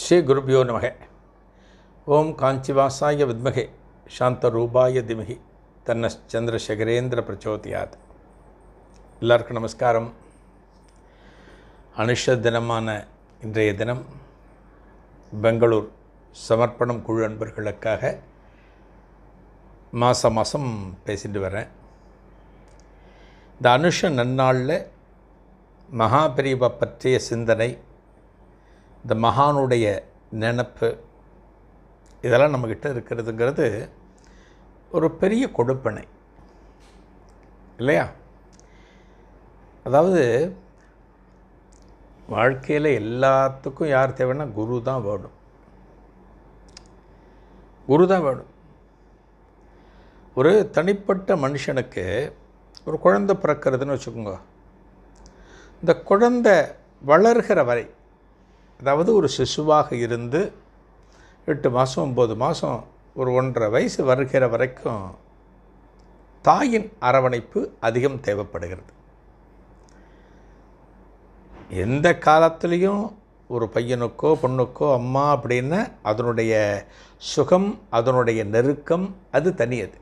ஸ்ரீ குருபியோ நமக ஓம் காஞ்சிவாசாய வித்மகே ரூபாய திமகி தன்ன சந்திரசகரேந்திர பிரச்சோதியாத் எல்லாருக்கும் நமஸ்காரம் அனுஷ தினமான இன்றைய தினம் பெங்களூர் சமர்ப்பணம் குழு அன்பர்களுக்காக மாத மாதம் பேசிட்டு வரேன் இந்த அனுஷ நன்னாளில் மகாபிரிவை பற்றிய சிந்தனை இந்த மகானுடைய நினப்பு இதெல்லாம் நம்மக்கிட்ட இருக்கிறதுங்கிறது ஒரு பெரிய கொடுப்பனை இல்லையா அதாவது வாழ்க்கையில் எல்லாத்துக்கும் யார் தேவைன்னா குரு தான் வேணும் குரு தான் வேணும் ஒரு தனிப்பட்ட மனுஷனுக்கு ஒரு குழந்தை பிறக்கிறதுன்னு வச்சுக்கோங்க இந்த குழந்தை வளர்கிற வரை அதாவது ஒரு சிசுவாக இருந்து எட்டு மாதம் ஒம்பது மாதம் ஒரு ஒன்றரை வயசு வருகிற வரைக்கும் தாயின் அரவணைப்பு அதிகம் தேவைப்படுகிறது எந்த காலத்துலேயும் ஒரு பையனுக்கோ பொண்ணுக்கோ அம்மா அப்படின்னு அதனுடைய சுகம் அதனுடைய நெருக்கம் அது தனியது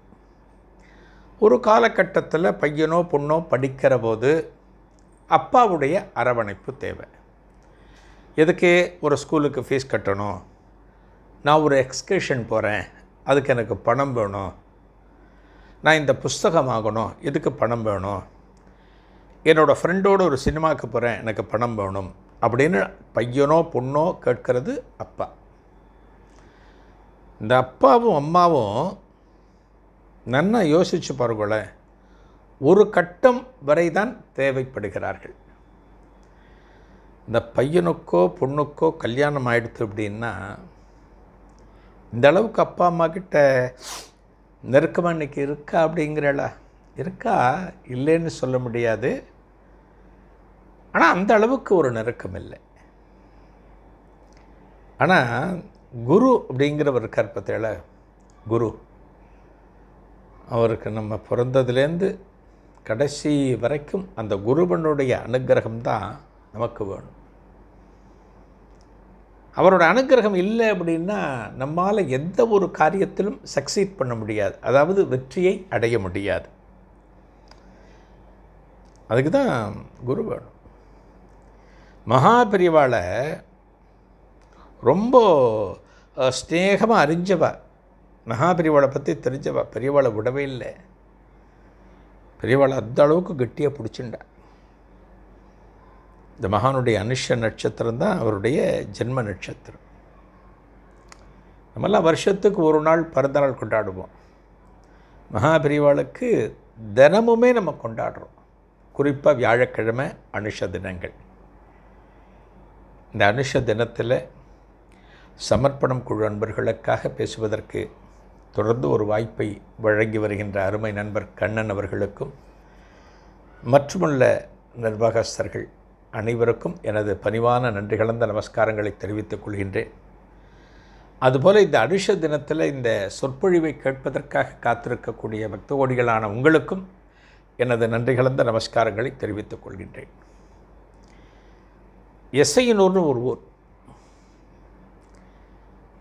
ஒரு காலகட்டத்தில் பையனோ பொண்ணோ படிக்கிற போது அப்பாவுடைய அரவணைப்பு தேவை எதுக்கே ஒரு ஸ்கூலுக்கு ஃபீஸ் கட்டணும் நான் ஒரு எக்ஸ்கர்ஷன் போகிறேன் அதுக்கு எனக்கு பணம் வேணும் நான் இந்த புஸ்தகம் ஆகணும் இதுக்கு பணம் வேணும் என்னோடய ஃப்ரெண்டோட ஒரு சினிமாவுக்கு போகிறேன் எனக்கு பணம் வேணும் அப்படின்னு பையனோ பொண்ணோ கேட்கறது அப்பா இந்த அப்பாவும் அம்மாவும் நன்னா யோசித்து பாருங்களேன் ஒரு கட்டம் வரை தான் தேவைப்படுகிறார்கள் இந்த பையனுக்கோ பொண்ணுக்கோ கல்யாணம் ஆகிடுத்து அப்படின்னா இந்த அளவுக்கு அப்பா அம்மா கிட்ட நெருக்கமாக இன்றைக்கி இருக்கா அப்படிங்கிறாளா இருக்கா இல்லைன்னு சொல்ல முடியாது ஆனால் அந்த அளவுக்கு ஒரு நெருக்கம் இல்லை ஆனால் குரு அப்படிங்கிறவர் இருக்கார் பார்த்தேல குரு அவருக்கு நம்ம பிறந்ததுலேருந்து கடைசி வரைக்கும் அந்த குருவனுடைய அனுகிரகம் தான் நமக்கு வேணும் அவரோட அனுகிரகம் இல்லை அப்படின்னா நம்மால் எந்த ஒரு காரியத்திலும் சக்சீட் பண்ண முடியாது அதாவது வெற்றியை அடைய முடியாது அதுக்கு தான் குரு வேணும் மகாபிரிவாளை ரொம்ப ஸ்நேகமாக அறிஞ்சவா மகாபிரிவாளை பற்றி தெரிஞ்சவா பெரியவாளை விடவே இல்லை பெரியவாளை அந்த அளவுக்கு கெட்டியாக பிடிச்சிண்டா இந்த மகானுடைய அனுஷ நட்சத்திரம் தான் அவருடைய ஜென்ம நட்சத்திரம் நம்மெல்லாம் வருஷத்துக்கு ஒரு நாள் பிறந்தநாள் கொண்டாடுவோம் மகாபிரிவாளுக்கு தினமுமே நம்ம கொண்டாடுறோம் குறிப்பாக வியாழக்கிழமை அனுஷ தினங்கள் இந்த அனுஷ தினத்தில் சமர்ப்பணம் குழு நண்பர்களுக்காக பேசுவதற்கு தொடர்ந்து ஒரு வாய்ப்பை வழங்கி வருகின்ற அருமை நண்பர் கண்ணன் அவர்களுக்கும் மற்றுமல்ல நிர்வாகஸ்தர்கள் அனைவருக்கும் எனது பணிவான நன்றி கலந்த நமஸ்காரங்களை தெரிவித்துக் கொள்கின்றேன் அதுபோல் இந்த அடுஷ தினத்தில் இந்த சொற்பொழிவை கேட்பதற்காக காத்திருக்கக்கூடிய பக்தகோடிகளான உங்களுக்கும் எனது நன்றி கலந்த நமஸ்காரங்களை தெரிவித்துக் கொள்கின்றேன் எஸ்ஐயனூர்னு ஒரு ஊர்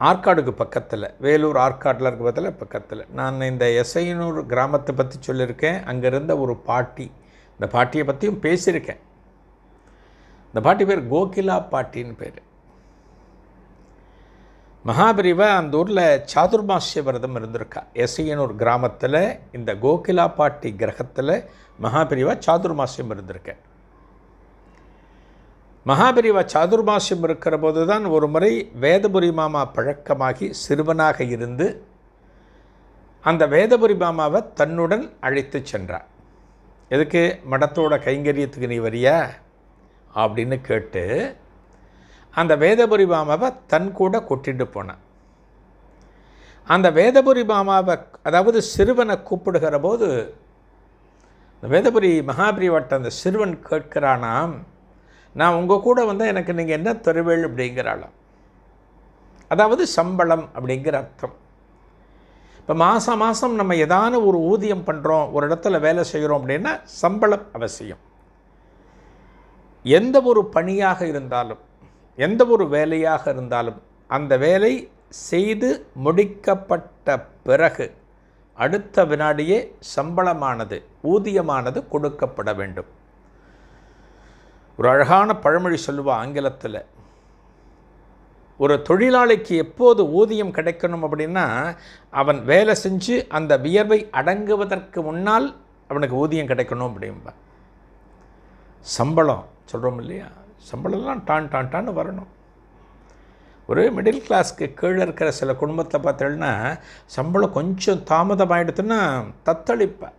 ஆற்காடுக்கு பக்கத்தில் வேலூர் ஆற்காட்டில் இருக்க பக்கத்தில் பக்கத்தில் நான் இந்த எஸ்ஐயனூர் கிராமத்தை பற்றி சொல்லியிருக்கேன் அங்கே இருந்த ஒரு பாட்டி இந்த பாட்டியை பற்றியும் பேசியிருக்கேன் இந்த பாட்டி பேர் கோகிலா பாட்டின்னு பேர் மகாபிரிவை அந்த ஊரில் சாதுர்மாசிய விரதம் இருந்திருக்கா எஸ்ஐயனூர் கிராமத்தில் இந்த கோகிலா பாட்டி கிரகத்தில் மகாபிரிவா சாதுர்மாசியம் இருந்திருக்க மகாபிரிவா சாதுர்மாசியம் இருக்கிற போது தான் ஒரு முறை வேதபுரி மாமா பழக்கமாகி சிறுவனாக இருந்து அந்த வேதபுரி மாமாவை தன்னுடன் அழைத்து சென்றார் எதுக்கு மடத்தோட கைங்கரியத்துக்கு நீ வரியா அப்படின்னு கேட்டு அந்த வேதபுரி பாமாவை தன் கூட கொட்டிட்டு போனான் அந்த வேதபுரி மாமாவை அதாவது சிறுவனை கூப்பிடுகிற போது இந்த வேதபுரி மகாபிரிவட்ட அந்த சிறுவன் கேட்கிறானாம் நான் உங்கள் கூட வந்தால் எனக்கு நீங்கள் என்ன தருவேள் அப்படிங்கிறாளாம் அதாவது சம்பளம் அப்படிங்கிற அர்த்தம் இப்போ மாதம் மாதம் நம்ம ஏதான ஒரு ஊதியம் பண்ணுறோம் ஒரு இடத்துல வேலை செய்கிறோம் அப்படின்னா சம்பளம் அவசியம் எந்த ஒரு பணியாக இருந்தாலும் எந்த ஒரு வேலையாக இருந்தாலும் அந்த வேலை செய்து முடிக்கப்பட்ட பிறகு அடுத்த வினாடியே சம்பளமானது ஊதியமானது கொடுக்கப்பட வேண்டும் ஒரு அழகான பழமொழி சொல்லுவா ஆங்கிலத்தில் ஒரு தொழிலாளிக்கு எப்போது ஊதியம் கிடைக்கணும் அப்படின்னா அவன் வேலை செஞ்சு அந்த வியர்வை அடங்குவதற்கு முன்னால் அவனுக்கு ஊதியம் கிடைக்கணும் அப்படிம்பா சம்பளம் சொல்கிறோம் இல்லையா சம்பளம்லாம் டான் டான் டான் வரணும் ஒரே மிடில் கிளாஸ்க்கு கீழே இருக்கிற சில குடும்பத்தில் பார்த்தேன்னா சம்பளம் கொஞ்சம் தாமதமாகிடுதுன்னா தத்தளிப்பேன்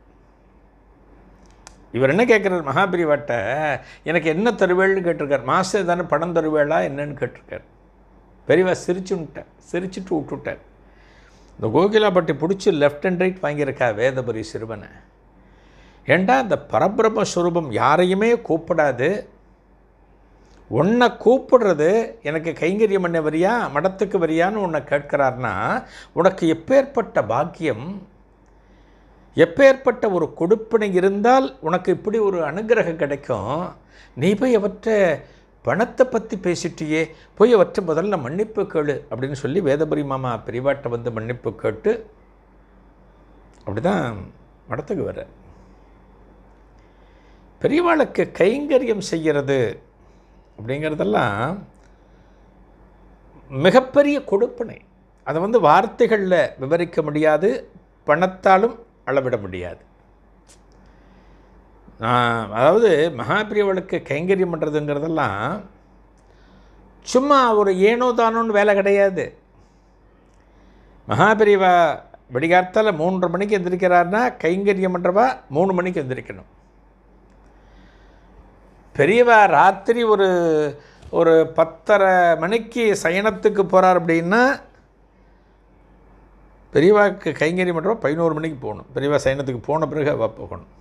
இவர் என்ன கேட்குறார் மகாபிரிவாட்ட எனக்கு என்ன தருவேள்னு கேட்டிருக்கார் மாதம் தானே பணம் தருவேளா என்னன்னு கேட்டிருக்கார் பெரியவா விட்டேன் சிரிச்சுட்டு விட்டுட்டேன் இந்த கோகிலாப்பட்டி பிடிச்சி லெஃப்ட் அண்ட் ரைட் வாங்கியிருக்கா வேதபுரி சிறுவனை ஏண்டா இந்த பரபிரம ஸ்வரூபம் யாரையுமே கூப்பிடாது உன்னை கூப்பிடுறது எனக்கு கைங்கரியம் பண்ண வரியா மடத்துக்கு வரியான்னு உன்னை கேட்கிறார்னா உனக்கு எப்பேற்பட்ட பாக்கியம் எப்பேற்பட்ட ஒரு கொடுப்பினை இருந்தால் உனக்கு இப்படி ஒரு அனுகிரகம் கிடைக்கும் நீ போய் அவற்றை பணத்தை பற்றி பேசிட்டியே போய் அவற்றை முதல்ல மன்னிப்பு கேளு அப்படின்னு சொல்லி வேதபுரி மாமா பிரிவாட்டை வந்து மன்னிப்பு கேட்டு அப்படி தான் மடத்துக்கு வர பெரியவாளுக்கு கைங்கரியம் செய்கிறது அப்படிங்கிறதெல்லாம் மிகப்பெரிய கொடுப்பனை அதை வந்து வார்த்தைகளில் விவரிக்க முடியாது பணத்தாலும் அளவிட முடியாது நான் அதாவது மகாபிரியவளுக்கு கைங்கரியம் பண்ணுறதுங்கிறதெல்லாம் சும்மா ஒரு ஏனோ தானோன்னு வேலை கிடையாது மகாபிரிவா வெடிகார்த்தால் மூன்று மணிக்கு எந்திரிக்கிறாருன்னா கைங்கரியம் பண்ணுறவா மூணு மணிக்கு எந்திரிக்கணும் பெரியவா ராத்திரி ஒரு ஒரு பத்தரை மணிக்கு சயனத்துக்கு போகிறார் அப்படின்னா பெரியவாக்கு கைங்கறி மட்டும் பதினோரு மணிக்கு போகணும் பெரியவா சயனத்துக்கு போன பிறகு அவள் போகணும்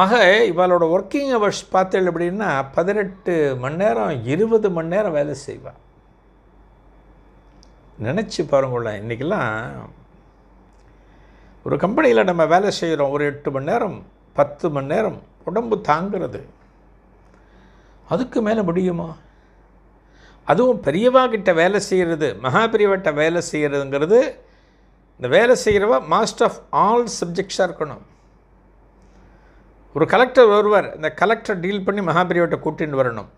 ஆக இவளோட ஒர்க்கிங் அவர்ஸ் பார்த்தேள் அப்படின்னா பதினெட்டு மணி நேரம் இருபது மணி நேரம் வேலை செய்வாள் நினச்சி பாருங்கள்ல இன்றைக்கெல்லாம் ஒரு கம்பெனியில் நம்ம வேலை செய்கிறோம் ஒரு எட்டு மணி நேரம் பத்து மணி நேரம் உடம்பு தாங்கிறது அதுக்கு மேலே முடியுமா அதுவும் பெரியவா கிட்ட வேலை செய்கிறது மகா வேலை செய்கிறதுங்கிறது இந்த வேலை செய்கிறவ மாஸ்டர் ஆஃப் ஆல் சப்ஜெக்ட்ஸாக இருக்கணும் ஒரு கலெக்டர் ஒருவர் இந்த கலெக்டர் டீல் பண்ணி மகாபிரிவட்டை கூட்டின்னு வரணும்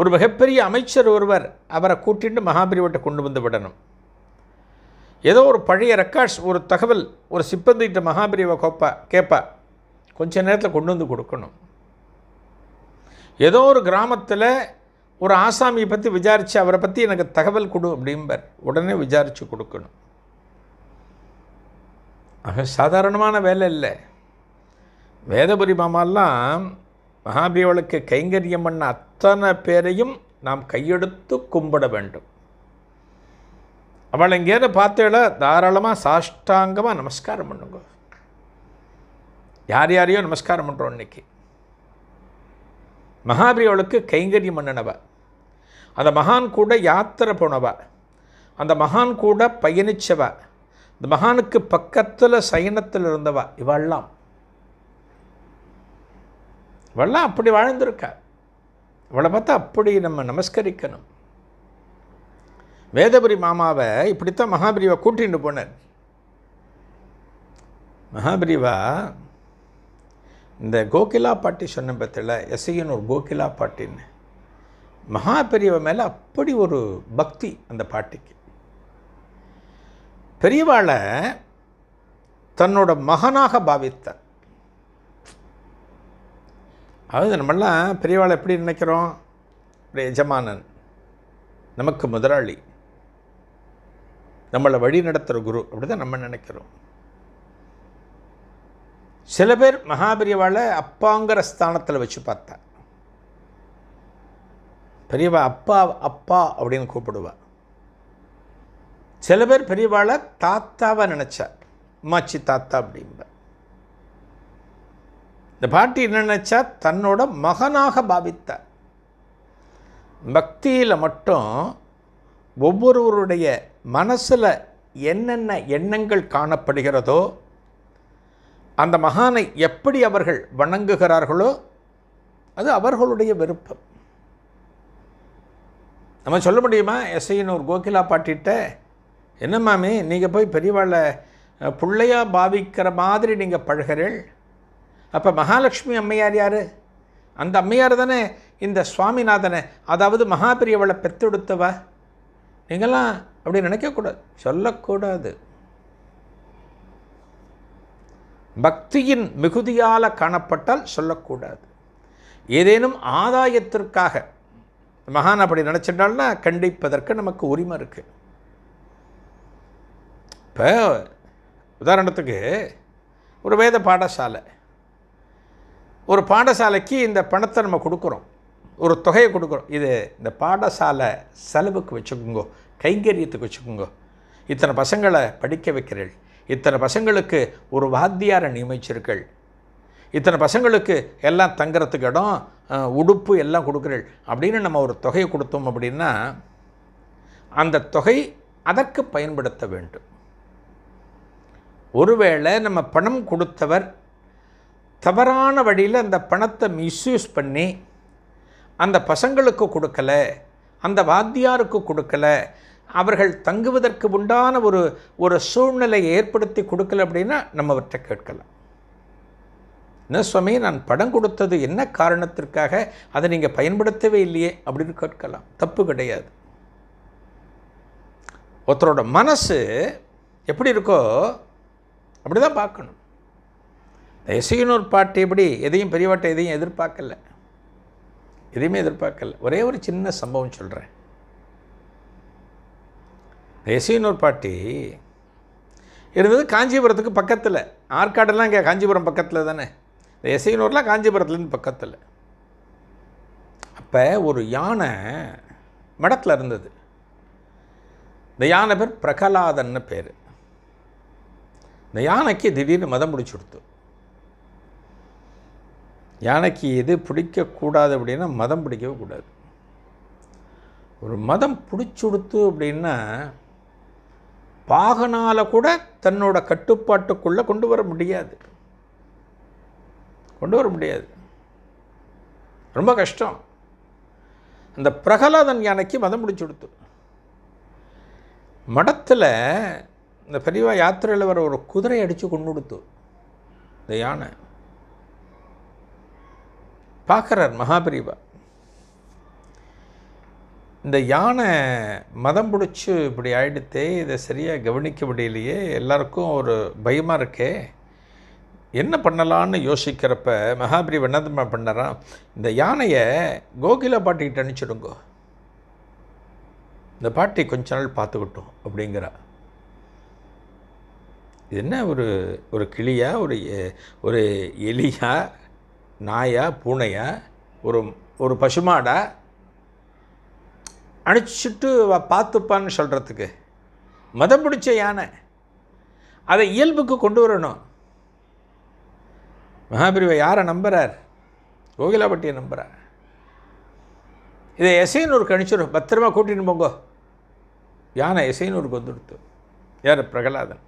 ஒரு மிகப்பெரிய அமைச்சர் ஒருவர் அவரை கூட்டிட்டு மகாபிரிவட்டை கொண்டு வந்து விடணும் ஏதோ ஒரு பழைய ரெக்கார்ட்ஸ் ஒரு தகவல் ஒரு சிப்பந்திகிட்ட மகாபிரிவை கோப்பா கேட்பா கொஞ்ச நேரத்தில் கொண்டு வந்து கொடுக்கணும் ஏதோ ஒரு கிராமத்தில் ஒரு ஆசாமியை பற்றி விசாரித்து அவரை பற்றி எனக்கு தகவல் கொடு அப்படிம்பர் உடனே விசாரித்து கொடுக்கணும் ஆக சாதாரணமான வேலை இல்லை வேதபுரி மாமாலாம் மகாபீவளுக்கு கைங்கரியம் பண்ண அத்தனை பேரையும் நாம் கையெடுத்து கும்பிட வேண்டும் அவளை எங்கேயாவது பார்த்தேல தாராளமாக சாஷ்டாங்கமாக நமஸ்காரம் பண்ணுங்க யார் யாரையோ நமஸ்காரம் பண்ணுறோம் இன்றைக்கி மகாபிரியாவுக்கு கைங்கரியம் பண்ணினவ அந்த மகான் கூட யாத்திரை போனவ அந்த மகான் கூட பயணித்தவ இந்த மகானுக்கு பக்கத்தில் சயனத்தில் இருந்தவ இவெல்லாம் இவெல்லாம் அப்படி வாழ்ந்திருக்கா இவளை பார்த்தா அப்படி நம்ம நமஸ்கரிக்கணும் வேதபுரி மாமாவை இப்படித்தான் மகாபிரிவை கூட்டிகிட்டு போனார் மகாபிரிவா இந்த கோகிலா பாட்டி சொன்ன பத்தில் எஸ்ஐயன் ஒரு கோகிலா பாட்டின்னு மகா பெரியவ மேலே அப்படி ஒரு பக்தி அந்த பாட்டிக்கு பெரியவாளை தன்னோட மகனாக பாவித்தார் அதாவது நம்மளாம் பெரியவாளை எப்படி நினைக்கிறோம் எஜமானன் நமக்கு முதலாளி நம்மளை வழி நடத்துகிற குரு அப்படி தான் நம்ம நினைக்கிறோம் சில பேர் மகாபெரியவாளை அப்பாங்கிற ஸ்தானத்தில் வச்சு பார்த்தா பெரியவா அப்பா அப்பா அப்படின்னு கூப்பிடுவா சில பேர் பெரியவாளை தாத்தாவாக நினச்சா அம்மாச்சி தாத்தா அப்படிம்ப இந்த பாட்டி என்ன நினச்சா தன்னோட மகனாக பாவித்தார் பக்தியில் மட்டும் ஒவ்வொருவருடைய மனசில் என்னென்ன எண்ணங்கள் காணப்படுகிறதோ அந்த மகானை எப்படி அவர்கள் வணங்குகிறார்களோ அது அவர்களுடைய விருப்பம் நம்ம சொல்ல முடியுமா ஒரு கோகிலா பாட்டிட்ட என்ன மாமி நீங்கள் போய் பெரியவாளை பிள்ளையாக பாவிக்கிற மாதிரி நீங்கள் பழகிறீள் அப்போ மகாலட்சுமி அம்மையார் யார் அந்த அம்மையார் தானே இந்த சுவாமிநாதனை அதாவது மகாபிரியவளை பெற்றெடுத்தவ நீங்களாம் அப்படி நினைக்கக்கூடாது சொல்லக்கூடாது பக்தியின் மிகுதியால் காணப்பட்டால் சொல்லக்கூடாது ஏதேனும் ஆதாயத்திற்காக மகான் அப்படி நினச்சிட்டால்னா கண்டிப்பதற்கு நமக்கு உரிமை இருக்குது இப்போ உதாரணத்துக்கு ஒரு வேத பாடசாலை ஒரு பாடசாலைக்கு இந்த பணத்தை நம்ம கொடுக்குறோம் ஒரு தொகையை கொடுக்குறோம் இது இந்த பாடசாலை செலவுக்கு வச்சுக்கோங்கோ கைங்கரியத்துக்கு வச்சுக்கோங்கோ இத்தனை பசங்களை படிக்க வைக்கிறீர்கள் இத்தனை பசங்களுக்கு ஒரு வாத்தியாரை நியமிச்சிருக்கள் இத்தனை பசங்களுக்கு எல்லாம் தங்குறதுக்கு இடம் உடுப்பு எல்லாம் கொடுக்குறள் அப்படின்னு நம்ம ஒரு தொகையை கொடுத்தோம் அப்படின்னா அந்த தொகை அதற்கு பயன்படுத்த வேண்டும் ஒருவேளை நம்ம பணம் கொடுத்தவர் தவறான வழியில் அந்த பணத்தை மிஸ்யூஸ் பண்ணி அந்த பசங்களுக்கு கொடுக்கலை அந்த வாத்தியாருக்கு கொடுக்கலை அவர்கள் தங்குவதற்கு உண்டான ஒரு ஒரு சூழ்நிலையை ஏற்படுத்தி கொடுக்கல அப்படின்னா நம்ம அவர்கிட்ட கேட்கலாம் என்ன சுவாமி நான் படம் கொடுத்தது என்ன காரணத்திற்காக அதை நீங்கள் பயன்படுத்தவே இல்லையே அப்படின்னு கேட்கலாம் தப்பு கிடையாது ஒருத்தரோட மனசு எப்படி இருக்கோ அப்படி தான் பார்க்கணும் இசையினூர் பாட்டு எப்படி எதையும் பெரியவாட்டை எதையும் எதிர்பார்க்கல எதையுமே எதிர்பார்க்கல ஒரே ஒரு சின்ன சம்பவம் சொல்கிறேன் எசியனூர் பாட்டி இருந்தது காஞ்சிபுரத்துக்கு பக்கத்தில் ஆற்காடெல்லாம் இங்கே காஞ்சிபுரம் பக்கத்தில் தானே இந்த காஞ்சிபுரத்துலேருந்து பக்கத்தில் அப்போ ஒரு யானை மடத்தில் இருந்தது இந்த யானை பேர் பிரகலாதன்னு பேர் இந்த யானைக்கு திடீர்னு மதம் பிடிச்சி கொடுத்து யானைக்கு எது பிடிக்கக்கூடாது அப்படின்னா மதம் பிடிக்கவே கூடாது ஒரு மதம் பிடிச்சுடுத்து அப்படின்னா பாகனால் கூட தன்னோட கட்டுப்பாட்டுக்குள்ளே கொண்டு வர முடியாது கொண்டு வர முடியாது ரொம்ப கஷ்டம் அந்த பிரகலாதன் யானைக்கு மதம் முடிச்சு கொடுத்து மடத்தில் இந்த பெரியவா யாத்திரையில் வர ஒரு குதிரை அடித்து கொண்டு கொடுத்து இந்த யானை பார்க்குறார் மகாபிரிவா இந்த யானை மதம் பிடிச்சி இப்படி ஆகிடுத்து இதை சரியாக கவனிக்க முடியலையே எல்லாருக்கும் ஒரு பயமாக இருக்கே என்ன பண்ணலான்னு யோசிக்கிறப்ப மகாபிரி என்னதமாக பண்ணுறான் இந்த யானையை கோகில பாட்டிக்கிட்ட அனுப்பிச்சிடுங்க இந்த பாட்டி கொஞ்ச நாள் பார்த்துக்கிட்டோம் அப்படிங்கிறா இது என்ன ஒரு ஒரு கிளியா ஒரு ஒரு எலியா நாயா பூனையா ஒரு ஒரு பசுமாடா அணிச்சுட்டு பார்த்துப்பான்னு சொல்கிறதுக்கு மதம் பிடிச்ச யானை அதை இயல்புக்கு கொண்டு வரணும் மகாபிரிவை யாரை நம்புகிறார் கோகிலாபட்டியை நம்புகிறார் இதை எசைனூர் கணிச்சிடும் பத்திரமா கூட்டின்னு போங்கோ யானை எசைனூருக்கு வந்துடுத்து யார் பிரகலாதன்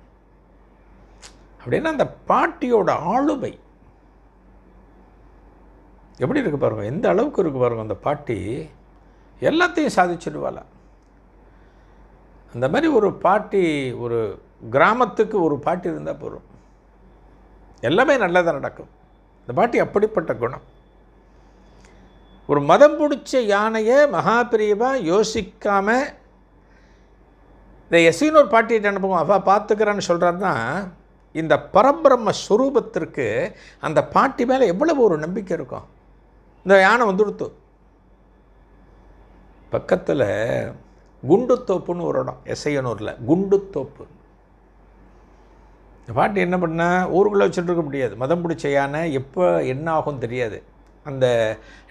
அப்படின்னா அந்த பாட்டியோட ஆளுமை எப்படி இருக்குது பாருங்க எந்த அளவுக்கு இருக்குது பாருங்க அந்த பாட்டி எல்லாத்தையும் சாதிச்சிடுவாள் அந்த மாதிரி ஒரு பாட்டி ஒரு கிராமத்துக்கு ஒரு பாட்டி இருந்தால் போகிறோம் எல்லாமே நல்லதாக நடக்கும் இந்த பாட்டி அப்படிப்பட்ட குணம் ஒரு மதம் பிடிச்ச யானையை மகாபிரியவாக யோசிக்காமல் இந்த ஒரு பாட்டிகிட்ட அனுப்புவோம் அவள் பார்த்துக்கிறான்னு தான் இந்த பரபிரம்ம ஸ்வரூபத்திற்கு அந்த பாட்டி மேலே எவ்வளவு ஒரு நம்பிக்கை இருக்கும் இந்த யானை வந்துடுத்து பக்கத்தில் குண்டுத்தோப்புன்னு ஒரு இடம் எஸ்ஐயனூரில் குண்டுத்தோப்பு இந்த பாட்டி என்ன பண்ணால் ஊருக்குள்ளே வச்சுட்டு இருக்க முடியாது மதம் பிடிச்ச யானை எப்போ என்ன ஆகும் தெரியாது அந்த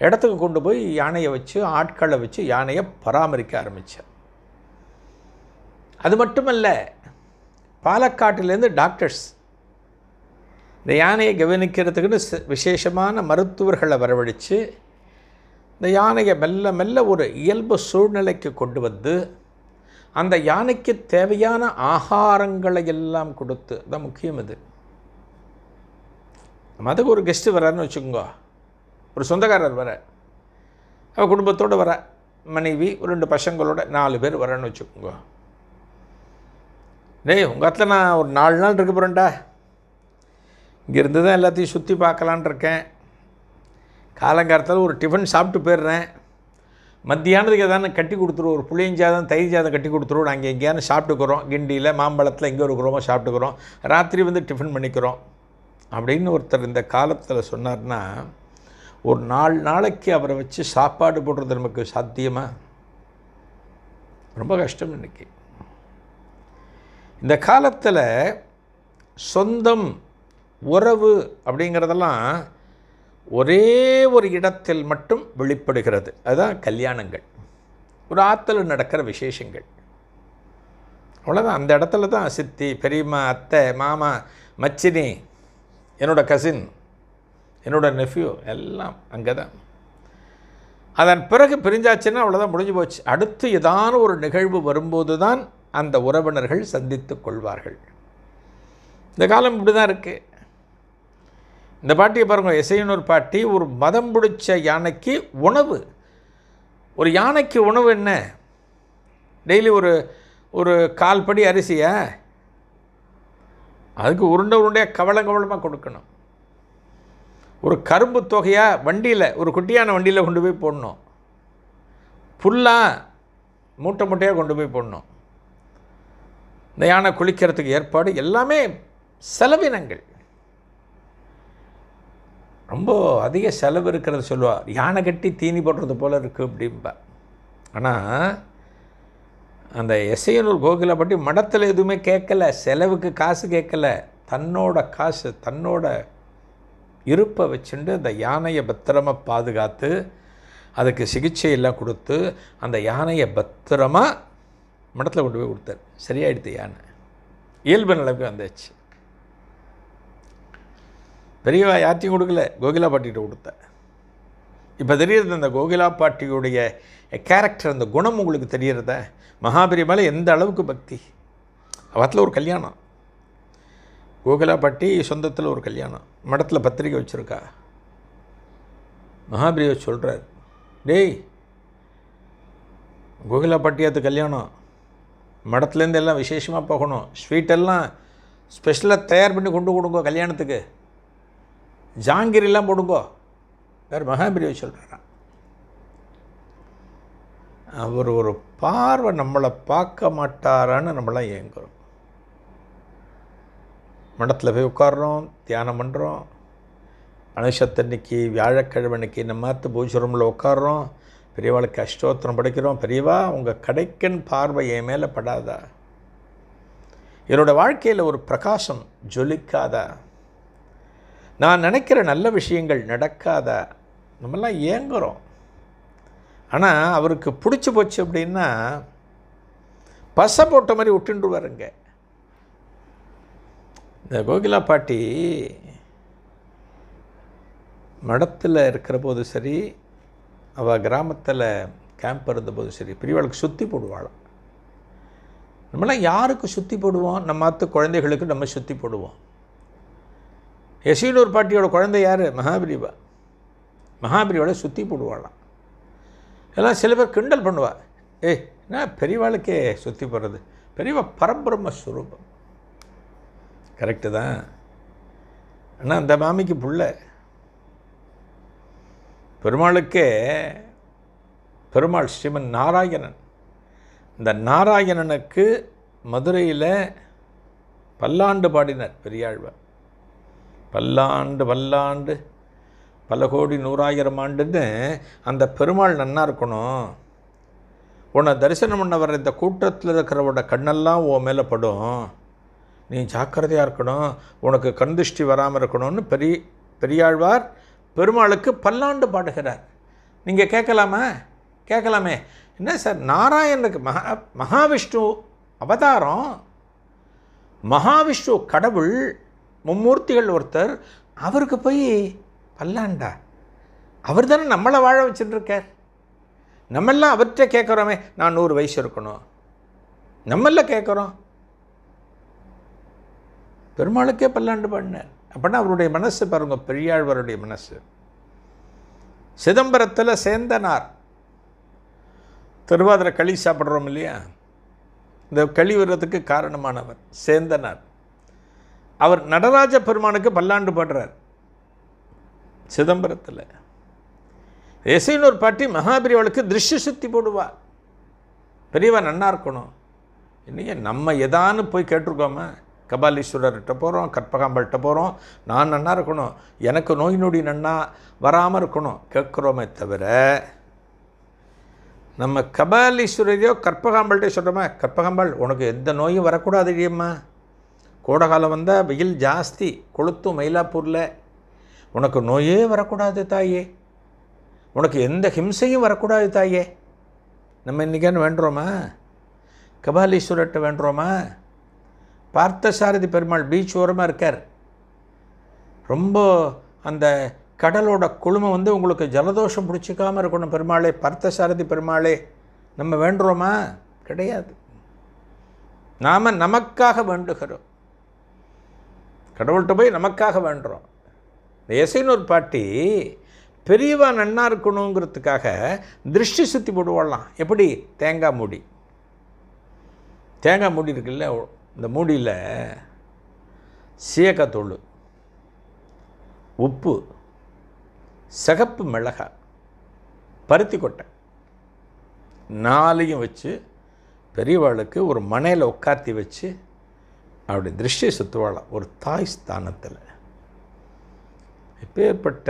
இடத்துக்கு கொண்டு போய் யானையை வச்சு ஆட்களை வச்சு யானையை பராமரிக்க ஆரம்பித்தார் அது மட்டுமல்ல பாலக்காட்டிலேருந்து டாக்டர்ஸ் இந்த யானையை கவனிக்கிறதுக்குன்னு விசேஷமான மருத்துவர்களை வரவழைச்சு இந்த யானையை மெல்ல மெல்ல ஒரு இயல்பு சூழ்நிலைக்கு கொண்டு வந்து அந்த யானைக்கு தேவையான ஆகாரங்களை எல்லாம் கொடுத்து தான் முக்கியம் இது மதுக்கு அதுக்கு ஒரு கெஸ்ட்டு வராருன்னு வச்சுக்கோங்க ஒரு சொந்தக்காரர் வர அவள் குடும்பத்தோடு வர மனைவி ஒரு ரெண்டு பசங்களோட நாலு பேர் வரேன்னு வச்சுக்கோங்க டேய் உங்கள் அத்தில் நான் ஒரு நாலு நாள் இருக்க போகிறேன்டா இங்கேருந்து தான் எல்லாத்தையும் சுற்றி பார்க்கலான் இருக்கேன் காலங்காலத்தில் ஒரு டிஃபன் சாப்பிட்டு போயிடுறேன் மத்தியானத்துக்கு எதாவது கட்டி கொடுத்துருவோம் ஒரு புளியஞ்சாதம் தயிர் ஜாதம் கட்டி கொடுத்துருவோம் நாங்கள் எங்கேயாவது சாப்பிட்டுக்கிறோம் கிண்டியில் மாம்பழத்தில் எங்கே இருக்கிறோமோ சாப்பிட்டுக்கிறோம் ராத்திரி வந்து டிஃபன் பண்ணிக்கிறோம் அப்படின்னு ஒருத்தர் இந்த காலத்தில் சொன்னார்னா ஒரு நாலு நாளைக்கு அவரை வச்சு சாப்பாடு போடுறது நமக்கு சாத்தியமாக ரொம்ப கஷ்டம் இன்றைக்கி இந்த காலத்தில் சொந்தம் உறவு அப்படிங்கிறதெல்லாம் ஒரே ஒரு இடத்தில் மட்டும் வெளிப்படுகிறது அதுதான் கல்யாணங்கள் ஒரு ஆற்றில் நடக்கிற விசேஷங்கள் அவ்வளோதான் அந்த இடத்துல தான் சித்தி பெரியம்மா அத்தை மாமா மச்சினி என்னோடய கசின் என்னோடய நெஃப்யூ எல்லாம் அங்கே தான் அதன் பிறகு பிரிஞ்சாச்சுன்னா அவ்வளோதான் முடிஞ்சு போச்சு அடுத்து ஏதான ஒரு நிகழ்வு வரும்போது தான் அந்த உறவினர்கள் சந்தித்து கொள்வார்கள் இந்த காலம் இப்படி தான் இருக்குது இந்த பாட்டியை பாருங்கள் இசையனூர் பாட்டி ஒரு மதம் பிடிச்ச யானைக்கு உணவு ஒரு யானைக்கு உணவு என்ன டெய்லி ஒரு ஒரு கால் படி அரிசியை அதுக்கு உருண்டை உருண்டையாக கவலை கவலமாக கொடுக்கணும் ஒரு கரும்பு தொகையாக வண்டியில் ஒரு குட்டியான வண்டியில் கொண்டு போய் போடணும் புல்லாக மூட்டை மூட்டையாக கொண்டு போய் போடணும் இந்த யானை குளிக்கிறதுக்கு ஏற்பாடு எல்லாமே செலவினங்கள் ரொம்ப அதிக செலவு இருக்கிறத சொல்லுவார் யானை கட்டி தீனி போடுறது போல் இருக்குது அப்படிம்பா ஆனால் அந்த எஸ்ஐயனூர் கோகிலை பற்றி மடத்தில் எதுவுமே கேட்கலை செலவுக்கு காசு கேட்கலை தன்னோட காசு தன்னோட இருப்பை வச்சுட்டு அந்த யானையை பத்திரமாக பாதுகாத்து அதுக்கு சிகிச்சையெல்லாம் கொடுத்து அந்த யானையை பத்திரமாக மடத்தில் கொண்டு போய் கொடுத்தார் சரியாயிடுது யானை இயல்பு நிலைமை வந்துச்சு பெரியவா யார்த்தையும் கொடுக்கல கோகிலா பாட்டிகிட்ட கொடுத்தேன் இப்போ தெரியுறது அந்த கோகிலா பாட்டியுடைய கேரக்டர் அந்த குணம் உங்களுக்கு தெரியறத மேலே எந்த அளவுக்கு பக்தி அவத்தில் ஒரு கல்யாணம் கோகிலா பாட்டி சொந்தத்தில் ஒரு கல்யாணம் மடத்தில் பத்திரிக்கை வச்சுருக்கா மகாபிரியை சொல்கிறார் டேய் கோகிலா பாட்டியாத்து கல்யாணம் மடத்துலேருந்து எல்லாம் விசேஷமாக போகணும் ஸ்வீட்டெல்லாம் ஸ்பெஷலாக தயார் பண்ணி கொண்டு கொடுங்க கல்யாணத்துக்கு ஜாங்கிரிலாம் போடுங்கோ வேறு மகாபிரிவை சொல்கிறா அவர் ஒரு பார்வை நம்மளை பார்க்க மாட்டாரான்னு நம்மளாம் இயங்குறோம் மடத்தில் போய் உட்காடுறோம் தியானம் பண்ணுறோம் அனுஷத்தன்னைக்கு வியாழக்கிழமைக்கு நம்ம மாற்று பூஜை ரூமில் உட்காடுறோம் பெரியவாளுக்கு அஷ்டோத்திரம் படிக்கிறோம் பெரியவா உங்கள் கடைக்கன் பார்வை என் மேலே படாதா என்னோடய வாழ்க்கையில் ஒரு பிரகாசம் ஜொலிக்காதா நான் நினைக்கிற நல்ல விஷயங்கள் நடக்காத நம்மெல்லாம் ஏங்குறோம் ஆனால் அவருக்கு பிடிச்சி போச்சு அப்படின்னா பசை போட்ட மாதிரி விட்டுருவாருங்க இந்த கோகிலா பாட்டி மடத்தில் இருக்கிற போது சரி அவள் கிராமத்தில் கேம்ப் இருந்தபோது சரி பெரியவாளுக்கு சுற்றி போடுவாளாம் நம்மளாம் யாருக்கு சுற்றி போடுவோம் நம்ம குழந்தைகளுக்கு நம்ம சுற்றி போடுவோம் எசீனூர் பாட்டியோட குழந்தை யார் மகாபிரிவா மகாபிரிவால சுற்றி போடுவாளாம் எல்லாம் சில பேர் கிண்டல் பண்ணுவாள் ஏய் என்ன பெரியவாளுக்கே சுற்றி போடுறது பெரியவா பரபிரம்ம ஸ்வரூபம் கரெக்டு தான் ஆனால் அந்த மாமிக்கு புள்ள பெருமாளுக்கே பெருமாள் ஸ்ரீமன் நாராயணன் இந்த நாராயணனுக்கு மதுரையில் பல்லாண்டு பாடினார் பெரியாழ்வார் பல்லாண்டு பல்லாண்டு பல கோடி நூறாயிரம் ஆண்டுன்னு அந்த பெருமாள் நன்னா இருக்கணும் உன்னை தரிசனம் பண்ண வர்ற இந்த கூட்டத்தில் இருக்கிறவோட கண்ணெல்லாம் உன் மேலே படும் நீ ஜாக்கிரதையாக இருக்கணும் உனக்கு கண் திருஷ்டி வராமல் இருக்கணும்னு பெரிய பெரியாழ்வார் பெருமாளுக்கு பல்லாண்டு பாடுகிறார் நீங்கள் கேட்கலாமா கேட்கலாமே என்ன சார் நாராயணனுக்கு மகா மகாவிஷ்ணு அவதாரம் மகாவிஷ்ணு கடவுள் மும்மூர்த்திகள் ஒருத்தர் அவருக்கு போய் பல்லாண்டா அவர் தானே நம்மளை வாழ வச்சுருக்கார் நம்மெல்லாம் அவர்கிட்ட கேட்குறோமே நான் நூறு வயசு இருக்கணும் நம்மள கேட்குறோம் பெருமாளுக்கே பல்லாண்டு பண்ணார் அப்படின்னா அவருடைய மனசு பாருங்க பெரியாழ்வருடைய மனசு சிதம்பரத்தில் சேர்ந்தனார் திருவாதிரை களி சாப்பிட்றோம் இல்லையா இந்த களி வர்றதுக்கு காரணமானவர் சேந்தனார் அவர் நடராஜ பெருமானுக்கு பல்லாண்டு பாடுறார் சிதம்பரத்தில் எசைனூர் பாட்டி மகாபிரிவாளுக்கு திருஷ்ய சுத்தி போடுவார் பெரியவா நன்னா இருக்கணும் இல்லையே நம்ம எதான்னு போய் கேட்டிருக்கோமா கபாலீஸ்வரர்கிட்ட போகிறோம் கற்பகாம்பல்கிட்ட போகிறோம் நான் நன்னா இருக்கணும் எனக்கு நோய் நொடி நன்னா வராமல் இருக்கணும் கேட்குறோமே தவிர நம்ம கபாலீஸ்வரரையோ கற்பகாம்பல்கிட்ட சொல்கிறோமே கற்பகாம்பாள் உனக்கு எந்த நோயும் வரக்கூடாது இல்லையம்மா கோடகாலம் வந்தால் வெயில் ஜாஸ்தி கொளுத்தும் மயிலாப்பூரில் உனக்கு நோயே வரக்கூடாது தாயே உனக்கு எந்த ஹிம்சையும் வரக்கூடாது தாயே நம்ம இன்றைக்கான வேண்டுறோமா கபாலீஸ்வரர்கிட்ட வேண்டுறோமா பார்த்தசாரதி பெருமாள் பீச் ஓரமாக இருக்கார் ரொம்ப அந்த கடலோட குழுமை வந்து உங்களுக்கு ஜலதோஷம் பிடிச்சிக்காமல் இருக்கணும் பெருமாளே பார்த்தசாரதி பெருமாளே நம்ம வேண்டுறோமா கிடையாது நாம் நமக்காக வேண்டுகிறோம் கடவுள்கிட்ட போய் நமக்காக வேண்டுறோம் இந்த இசைனூர் பாட்டி பெரியவா நன்னாக இருக்கணுங்கிறதுக்காக திருஷ்டி சுற்றி போடுவாடலாம் எப்படி தேங்காய் மூடி தேங்காய் மூடி இருக்குல்ல இந்த மூடியில் சீயக்காத்தூள் உப்பு சகப்பு மிளகாய் பருத்தி கொட்டை நாலையும் வச்சு பெரியவாளுக்கு ஒரு மனையில் உட்காத்தி வச்சு அவருடைய திருஷ்ய சுத்துவாளாம் ஒரு தாய் ஸ்தானத்தில் இப்பேற்பட்ட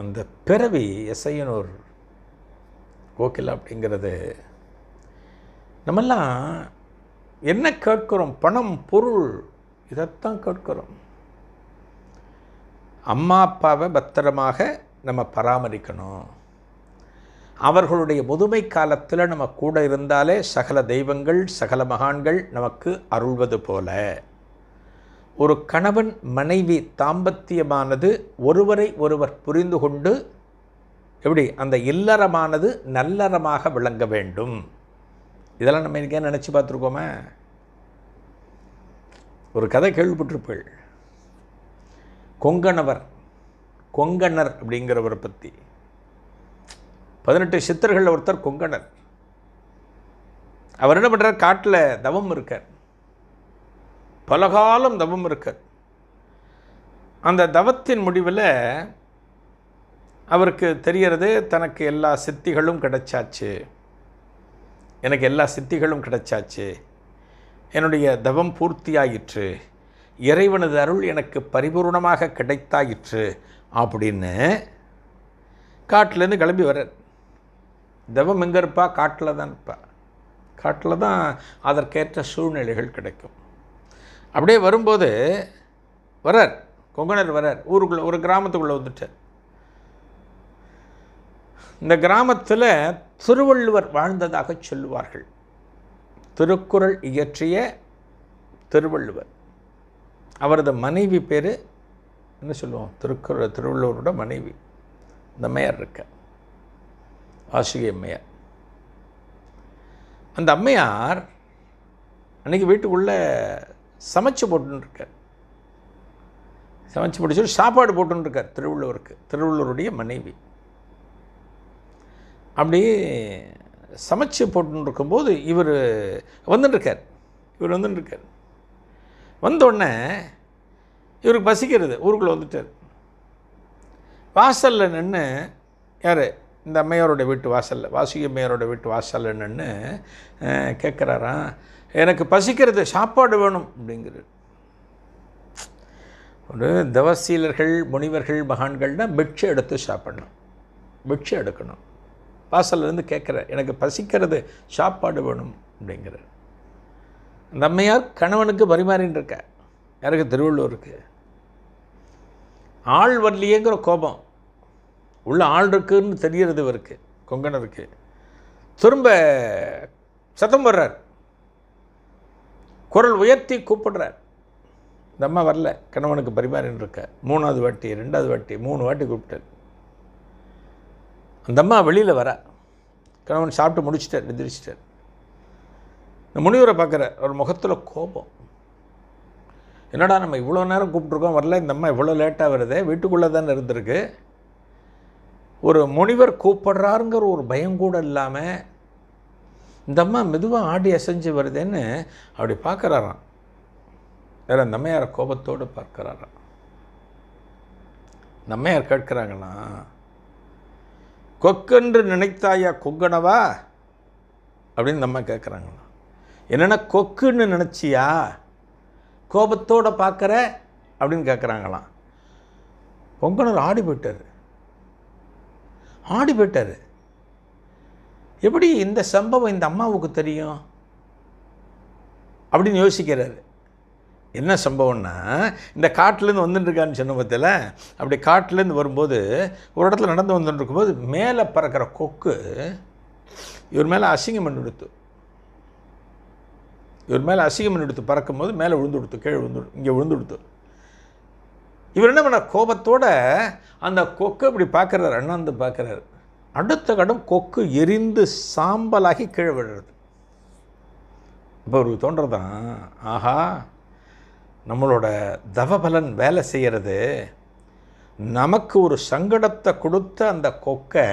அந்த பிறவி எசையனூர் கோகிலா அப்படிங்கிறது நம்மெல்லாம் என்ன கேட்குறோம் பணம் பொருள் இதைத்தான் கேட்குறோம் அம்மா அப்பாவை பத்திரமாக நம்ம பராமரிக்கணும் அவர்களுடைய முதுமை காலத்தில் நம்ம கூட இருந்தாலே சகல தெய்வங்கள் சகல மகான்கள் நமக்கு அருள்வது போல ஒரு கணவன் மனைவி தாம்பத்தியமானது ஒருவரை ஒருவர் புரிந்து கொண்டு எப்படி அந்த இல்லறமானது நல்லறமாக விளங்க வேண்டும் இதெல்லாம் நம்ம இன்றைக்கே நினச்சி பார்த்துருக்கோமே ஒரு கதை கேள்விப்பட்டிருப்பேள் கொங்கணவர் கொங்கணர் அப்படிங்கிறவரை பற்றி பதினெட்டு சித்தர்களில் ஒருத்தர் கொங்கணர் அவர் என்ன பண்ணுறார் காட்டில் தவம் இருக்கார் பலகாலம் தவம் இருக்கார் அந்த தவத்தின் முடிவில் அவருக்கு தெரிகிறது தனக்கு எல்லா சித்திகளும் கிடைச்சாச்சு எனக்கு எல்லா சித்திகளும் கிடைச்சாச்சு என்னுடைய தவம் பூர்த்தியாயிற்று இறைவனது அருள் எனக்கு பரிபூர்ணமாக கிடைத்தாயிற்று அப்படின்னு காட்டிலேருந்து கிளம்பி வர்றார் தவம் எங்கே இருப்பா காட்டில் தான் இருப்பா காட்டில் தான் அதற்கேற்ற சூழ்நிலைகள் கிடைக்கும் அப்படியே வரும்போது வரார் கொங்கனர் வரார் ஊருக்குள்ளே ஒரு கிராமத்துக்குள்ளே வந்துட்டார் இந்த கிராமத்தில் திருவள்ளுவர் வாழ்ந்ததாக சொல்லுவார்கள் திருக்குறள் இயற்றிய திருவள்ளுவர் அவரது மனைவி பேர் என்ன சொல்லுவோம் திருக்குறள் திருவள்ளுவரோட மனைவி இந்த மேயர் இருக்கேன் ஆசிரிய அம்மையார் அந்த அம்மையார் அன்றைக்கி வீட்டுக்குள்ளே சமைச்சு போட்டுருக்கார் சமைச்சு போட்டு சொல்லி சாப்பாடு போட்டுருக்கார் திருவள்ளுவருக்கு திருவள்ளுவருடைய மனைவி அப்படி சமைச்சு போட்டுன்னு இவர் வந்துட்டுருக்கார் இவர் வந்துட்டுருக்கார் வந்தோடனே இவருக்கு பசிக்கிறது ஊருக்குள்ளே வந்துட்டார் வாசலில் நின்று யார் இந்த அம்மையாரோட வீட்டு வாசலில் வாசி அம்மையாரோட வீட்டு வாசல் என்னன்னு கேட்குறாராம் எனக்கு பசிக்கிறது சாப்பாடு வேணும் அப்படிங்கிறது ஒரு தவசீலர்கள் முனிவர்கள் மகான்கள்னால் பிட்சை எடுத்து சாப்பிடணும் பிட்சை எடுக்கணும் வாசல்லேருந்து கேட்குற எனக்கு பசிக்கிறது சாப்பாடு வேணும் அப்படிங்கிறார் அந்த அம்மையார் கணவனுக்கு பரிமாறின்னு இருக்க யாருக்கு திருவள்ளூருக்கு ஆள் வரலையேங்கிற கோபம் உள்ள ஆள் இருக்குன்னு தெரிகிறது இவருக்கு கொங்கனருக்கு திரும்ப சத்தம் வர்றார் குரல் உயர்த்தி கூப்பிடுறார் இந்த அம்மா வரல கணவனுக்கு பரிமாறின்னு இருக்க மூணாவது வாட்டி ரெண்டாவது வாட்டி மூணு வாட்டி கூப்பிட்டார் அந்த அம்மா வெளியில் வர கணவன் சாப்பிட்டு முடிச்சிட்டார் நிதிரிச்சிட்டார் இந்த முனிவரை பார்க்குற ஒரு முகத்தில் கோபம் என்னடா நம்ம இவ்வளோ நேரம் கூப்பிட்ருக்கோம் வரல இந்த அம்மா இவ்வளோ லேட்டாக வருதே வீட்டுக்குள்ளே தானே இருந்திருக்கு ஒரு முனிவர் கூப்பிடுறாருங்கிற ஒரு பயம் கூட இல்லாமல் இந்த அம்மா மெதுவாக ஆடி அசைஞ்சு வருதுன்னு அப்படி பார்க்குறாராம் வேற நம்மையார கோபத்தோடு பார்க்குறாராம் நம்மையார் கேட்குறாங்களா கொக்குன்று நினைத்தாயா கொங்கனவா அப்படின்னு நம்ம கேட்குறாங்களாம் என்னென்னா கொக்குன்னு நினச்சியா கோபத்தோடு பார்க்குற அப்படின்னு கேட்குறாங்களாம் கொங்கனர் ஆடி போயிட்டார் ஆடி போயிட்டார் எப்படி இந்த சம்பவம் இந்த அம்மாவுக்கு தெரியும் அப்படின்னு யோசிக்கிறார் என்ன சம்பவம்னா இந்த காட்டிலேருந்து வந்துட்டுருக்கான்னு சொன்ன பற்றியில் அப்படி காட்டிலேருந்து வரும்போது ஒரு இடத்துல நடந்து வந்துட்டு இருக்கும்போது மேலே பறக்கிற கொக்கு இவர் மேலே அசிங்கம் பண்ணி கொடுத்து இவர் மேலே அசிங்கம் பண்ணி கொடுத்து பறக்கும்போது மேலே விழுந்து கொடுத்து கீழே விழுந்து இங்கே விழுந்து கொடுத்து இவர் என்ன பண்ண கோபத்தோட அந்த கொக்கு இப்படி பார்க்குறாரு அண்ணாந்து பார்க்குறாரு அடுத்த கடம் கொக்கு எரிந்து சாம்பலாகி கீழே விழுறது இப்போ ஒரு தோன்றதான் ஆஹா நம்மளோட தவபலன் வேலை செய்கிறது நமக்கு ஒரு சங்கடத்தை கொடுத்த அந்த கொக்கை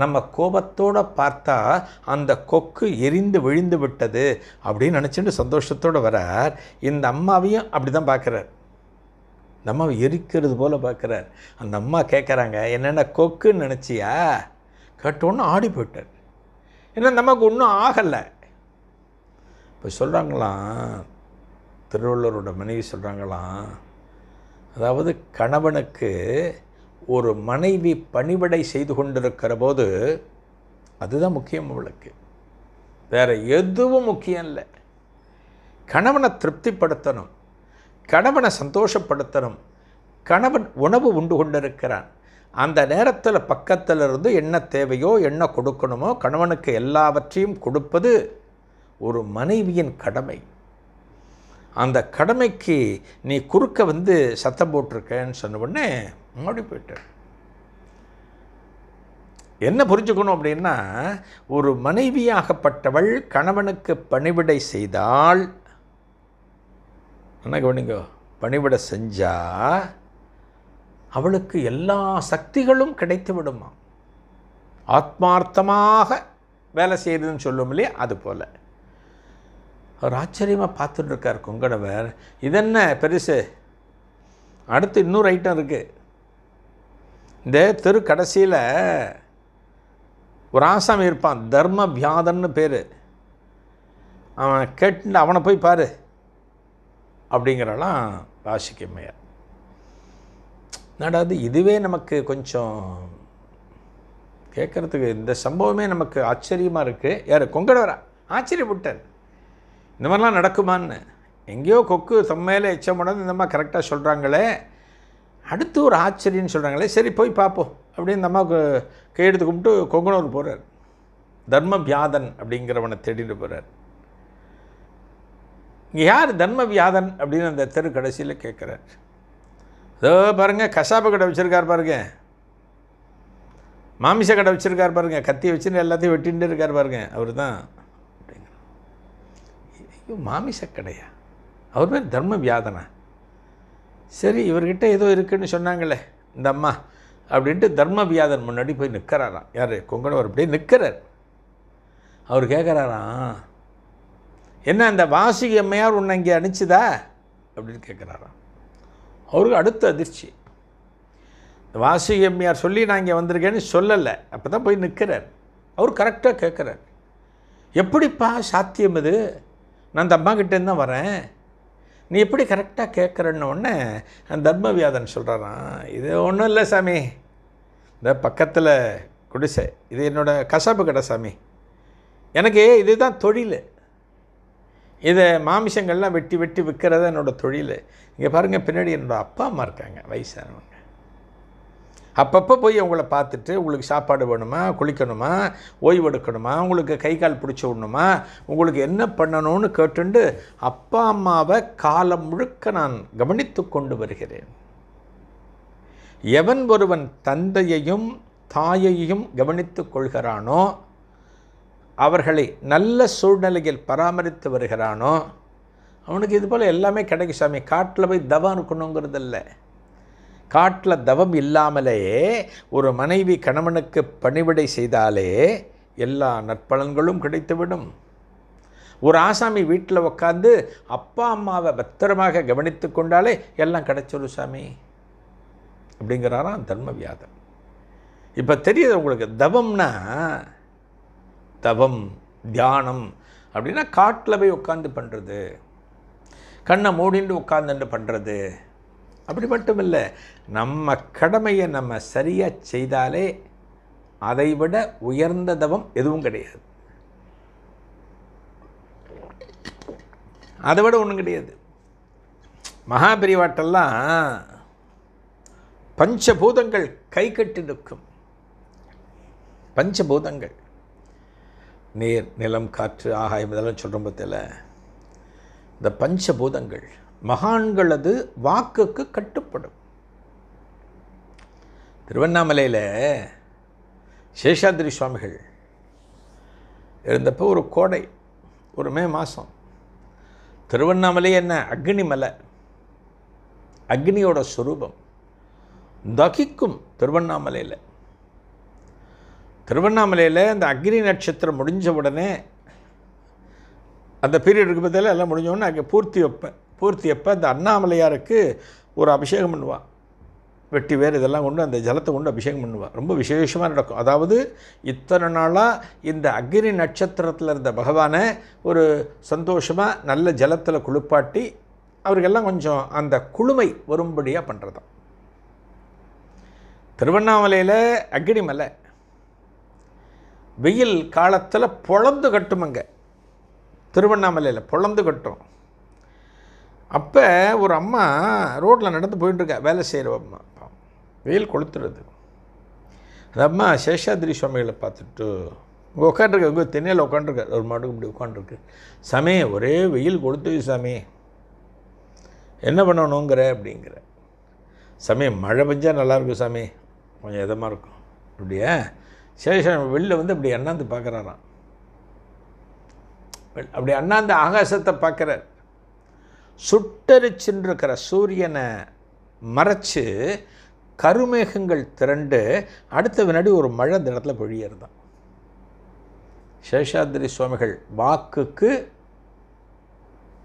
நம்ம கோபத்தோடு பார்த்தா அந்த கொக்கு எரிந்து விழுந்து விட்டது அப்படின்னு நினச்சிட்டு சந்தோஷத்தோடு வரார் இந்த அம்மாவையும் அப்படி தான் பார்க்குறார் நம்ம எரிக்கிறது போல் பார்க்குறார் அந்த அம்மா கேட்குறாங்க என்னென்ன கொக்குன்னு நினச்சியா கேட்டோன்னு ஆடி போயிட்டார் ஏன்னா நமக்கு ஒன்றும் ஆகலை இப்போ சொல்கிறாங்களாம் திருவள்ளுவரோட மனைவி சொல்கிறாங்களாம் அதாவது கணவனுக்கு ஒரு மனைவி பணிவிடை செய்து கொண்டிருக்கிற போது அதுதான் முக்கியம் அவளுக்கு வேறு எதுவும் முக்கியம் இல்லை கணவனை திருப்திப்படுத்தணும் கணவனை சந்தோஷப்படுத்தணும் கணவன் உணவு உண்டு கொண்டிருக்கிறான் அந்த நேரத்தில் பக்கத்தில் இருந்து என்ன தேவையோ என்ன கொடுக்கணுமோ கணவனுக்கு எல்லாவற்றையும் கொடுப்பது ஒரு மனைவியின் கடமை அந்த கடமைக்கு நீ குறுக்க வந்து சத்தம் போட்டிருக்கேன்னு சொன்ன உடனே ஓடி போயிட்டேன் என்ன புரிஞ்சுக்கணும் அப்படின்னா ஒரு மனைவியாகப்பட்டவள் கணவனுக்கு பணிவிடை செய்தால் என்ன கவனிங்க பணிவிட செஞ்சால் அவளுக்கு எல்லா சக்திகளும் கிடைத்து விடுமா ஆத்மார்த்தமாக வேலை செய்யுதுன்னு சொல்லும் இல்லையா அது போல் அவர் ஆச்சரியமாக பார்த்துட்ருக்கார் கொங்கடவர் இதென்ன பெருசு அடுத்து இன்னொரு ஐட்டம் இருக்குது இந்த தெரு கடைசியில் ஒரு ஆசாமி இருப்பான் தர்ம வியாதன்னு பேர் அவன் கேட்டு அவனை போய் பாரு அப்படிங்கிறலாம் ராசிக்கு மேயர் நடாது இதுவே நமக்கு கொஞ்சம் கேட்குறதுக்கு இந்த சம்பவமே நமக்கு ஆச்சரியமாக இருக்குது யார் கொங்கடவரா ஆச்சரியப்பட்டார் இந்த மாதிரிலாம் நடக்குமான்னு எங்கேயோ கொக்கு தம்மையில் எச்சமடந்து இந்த மாதிரி கரெக்டாக சொல்கிறாங்களே அடுத்து ஒரு ஆச்சரியன்னு சொல்கிறாங்களே சரி போய் பார்ப்போம் அப்படின்னு இந்த அம்மாவுக்கு கையெடுத்து கும்பிட்டு கொங்கனூர் போகிறார் தர்ம வியாதன் அப்படிங்கிறவனை தேடிட்டு போகிறார் இங்கே யார் தர்ம வியாதன் அப்படின்னு அந்த தெரு கடைசியில் கேட்குறார் ஏதோ பாருங்கள் கசாப்பு கடை வச்சுருக்கார் பாருங்க மாமிச கடை வச்சுருக்கார் பாருங்க கத்தி வச்சுன்னு எல்லாத்தையும் வெட்டின்ட்டு இருக்கார் பாருங்க அவர் தான் ஐயோ மாமிச கடையா அவர் பேர் தர்ம வியாதனா சரி இவர்கிட்ட ஏதோ இருக்குதுன்னு சொன்னாங்களே இந்த அம்மா அப்படின்ட்டு தர்ம வியாதன் முன்னாடி போய் நிற்கிறாராம் யார் கொங்கணவர் அப்படியே நிற்கிறார் அவர் கேட்குறாராம் என்ன அந்த வாசிகி அம்மையார் உன்னை இங்கே அனுப்பிச்சுதா அப்படின்னு கேட்குறாராம் அவருக்கு அடுத்த அதிர்ச்சி இந்த வாசிகி அம்மையார் சொல்லி நான் இங்கே வந்திருக்கேன்னு சொல்லலை அப்போ தான் போய் நிற்கிறார் அவர் கரெக்டாக கேட்குறார் எப்படிப்பா சாத்தியம் இது நான் அந்த அம்மா கிட்டேருந்து தான் வரேன் நீ எப்படி கரெக்டாக கேட்குறன்னு உடனே தர்மவியாதன் சொல்கிறாராம் இது ஒன்றும் இல்லை சாமி இந்த பக்கத்தில் குடிசை இது என்னோடய கசாப்பு கடை சாமி எனக்கு இதுதான் தொழில் இதை மாமிசங்கள்லாம் வெட்டி வெட்டி விற்கிறத என்னோடய தொழில் இங்கே பாருங்கள் பின்னாடி என்னோடய அப்பா அம்மா இருக்காங்க வயசானவங்க அப்பப்போ போய் அவங்கள பார்த்துட்டு உங்களுக்கு சாப்பாடு வேணுமா குளிக்கணுமா ஓய்வு எடுக்கணுமா உங்களுக்கு கை கால் பிடிச்ச விடணுமா உங்களுக்கு என்ன பண்ணணும்னு கேட்டுண்டு அப்பா அம்மாவை காலம் முழுக்க நான் கவனித்து கொண்டு வருகிறேன் எவன் ஒருவன் தந்தையையும் தாயையும் கவனித்து கொள்கிறானோ அவர்களை நல்ல சூழ்நிலையில் பராமரித்து வருகிறானோ அவனுக்கு இது போல் எல்லாமே கிடைக்கும் சாமி காட்டில் போய் தவம் இருக்கணுங்கிறதில்ல காட்டில் தவம் இல்லாமலேயே ஒரு மனைவி கணவனுக்கு பணிவிடை செய்தாலே எல்லா நற்பலன்களும் கிடைத்துவிடும் ஒரு ஆசாமி வீட்டில் உட்காந்து அப்பா அம்மாவை பத்திரமாக கவனித்து கொண்டாலே எல்லாம் கிடைச்சிடும் சாமி அப்படிங்கிறாராம் தர்மவியாதன் இப்போ தெரியுது உங்களுக்கு தவம்னா தவம் தியானம் அப்படின்னா காட்டில் போய் உட்காந்து பண்ணுறது கண்ணை மூடிண்டு உட்காந்துட்டு பண்ணுறது அப்படி மட்டும் இல்லை நம்ம கடமையை நம்ம சரியாக செய்தாலே அதை விட உயர்ந்த தவம் எதுவும் கிடையாது அதை விட ஒன்றும் கிடையாது மகாபிரிவாட்டெல்லாம் பஞ்சபூதங்கள் கை கட்டி நிற்கும் பஞ்சபூதங்கள் நீர் நிலம் காற்று ஆகாயம் இதெல்லாம் சொல்கிறோம் பற்றியில் இந்த பஞ்சபூதங்கள் மகான்களது வாக்குக்கு கட்டுப்படும் திருவண்ணாமலையில் சேஷாதிரி சுவாமிகள் இருந்தப்போ ஒரு கோடை ஒரு மே மாதம் திருவண்ணாமலை என்ன அக்னி மலை அக்னியோட சுரூபம் தகிக்கும் திருவண்ணாமலையில் திருவண்ணாமலையில் இந்த அக்னி நட்சத்திரம் முடிஞ்ச உடனே அந்த பீரியடுக்கு பதில் எல்லாம் முடிஞ்சோடனே அங்கே பூர்த்தி வைப்பேன் பூர்த்தி வைப்பேன் அந்த அண்ணாமலையாருக்கு ஒரு அபிஷேகம் பண்ணுவாள் வெட்டி வேறு இதெல்லாம் கொண்டு அந்த ஜலத்தை கொண்டு அபிஷேகம் பண்ணுவாள் ரொம்ப விசேஷமாக நடக்கும் அதாவது இத்தனை நாளாக இந்த அக்னி நட்சத்திரத்தில் இருந்த பகவானை ஒரு சந்தோஷமாக நல்ல ஜலத்தில் குளிப்பாட்டி அவருக்கெல்லாம் கொஞ்சம் அந்த குழுமை வரும்படியாக பண்ணுறதான் திருவண்ணாமலையில் அக்னி மலை வெயில் காலத்தில் பொழந்து கட்டுமங்க திருவண்ணாமலையில் பொழந்து கட்டும் அப்போ ஒரு அம்மா ரோட்டில் நடந்து போயிட்டுருக்க வேலை செய்கிற அம்மா வெயில் கொளுத்துறது அந்த அம்மா சேஷாதிரி சுவாமிகளை பார்த்துட்டு இங்கே உட்காந்துருக்க இங்கே தென்னையில் உட்காந்துருக்கார் ஒரு மாட்டுக்கு இப்படி உட்காந்துருக்கு சமயம் ஒரே வெயில் கொளுத்து சாமி என்ன பண்ணணுங்கிற அப்படிங்கிற சமயம் மழை பெஞ்சால் நல்லாயிருக்கும் சாமி கொஞ்சம் இதமாக இருக்கும் அப்படியே சேஷன் வெளில வந்து அப்படி அண்ணாந்து பார்க்குறாராம் அப்படி அண்ணாந்து ஆகாசத்தை பார்க்குறார் சுட்டரிச்சுன்றிருக்கிற சூரியனை மறைச்சு கருமேகங்கள் திரண்டு அடுத்த வினாடி ஒரு மழை தினத்தில் பொழியறதான் சேஷாதிரி சுவாமிகள் வாக்குக்கு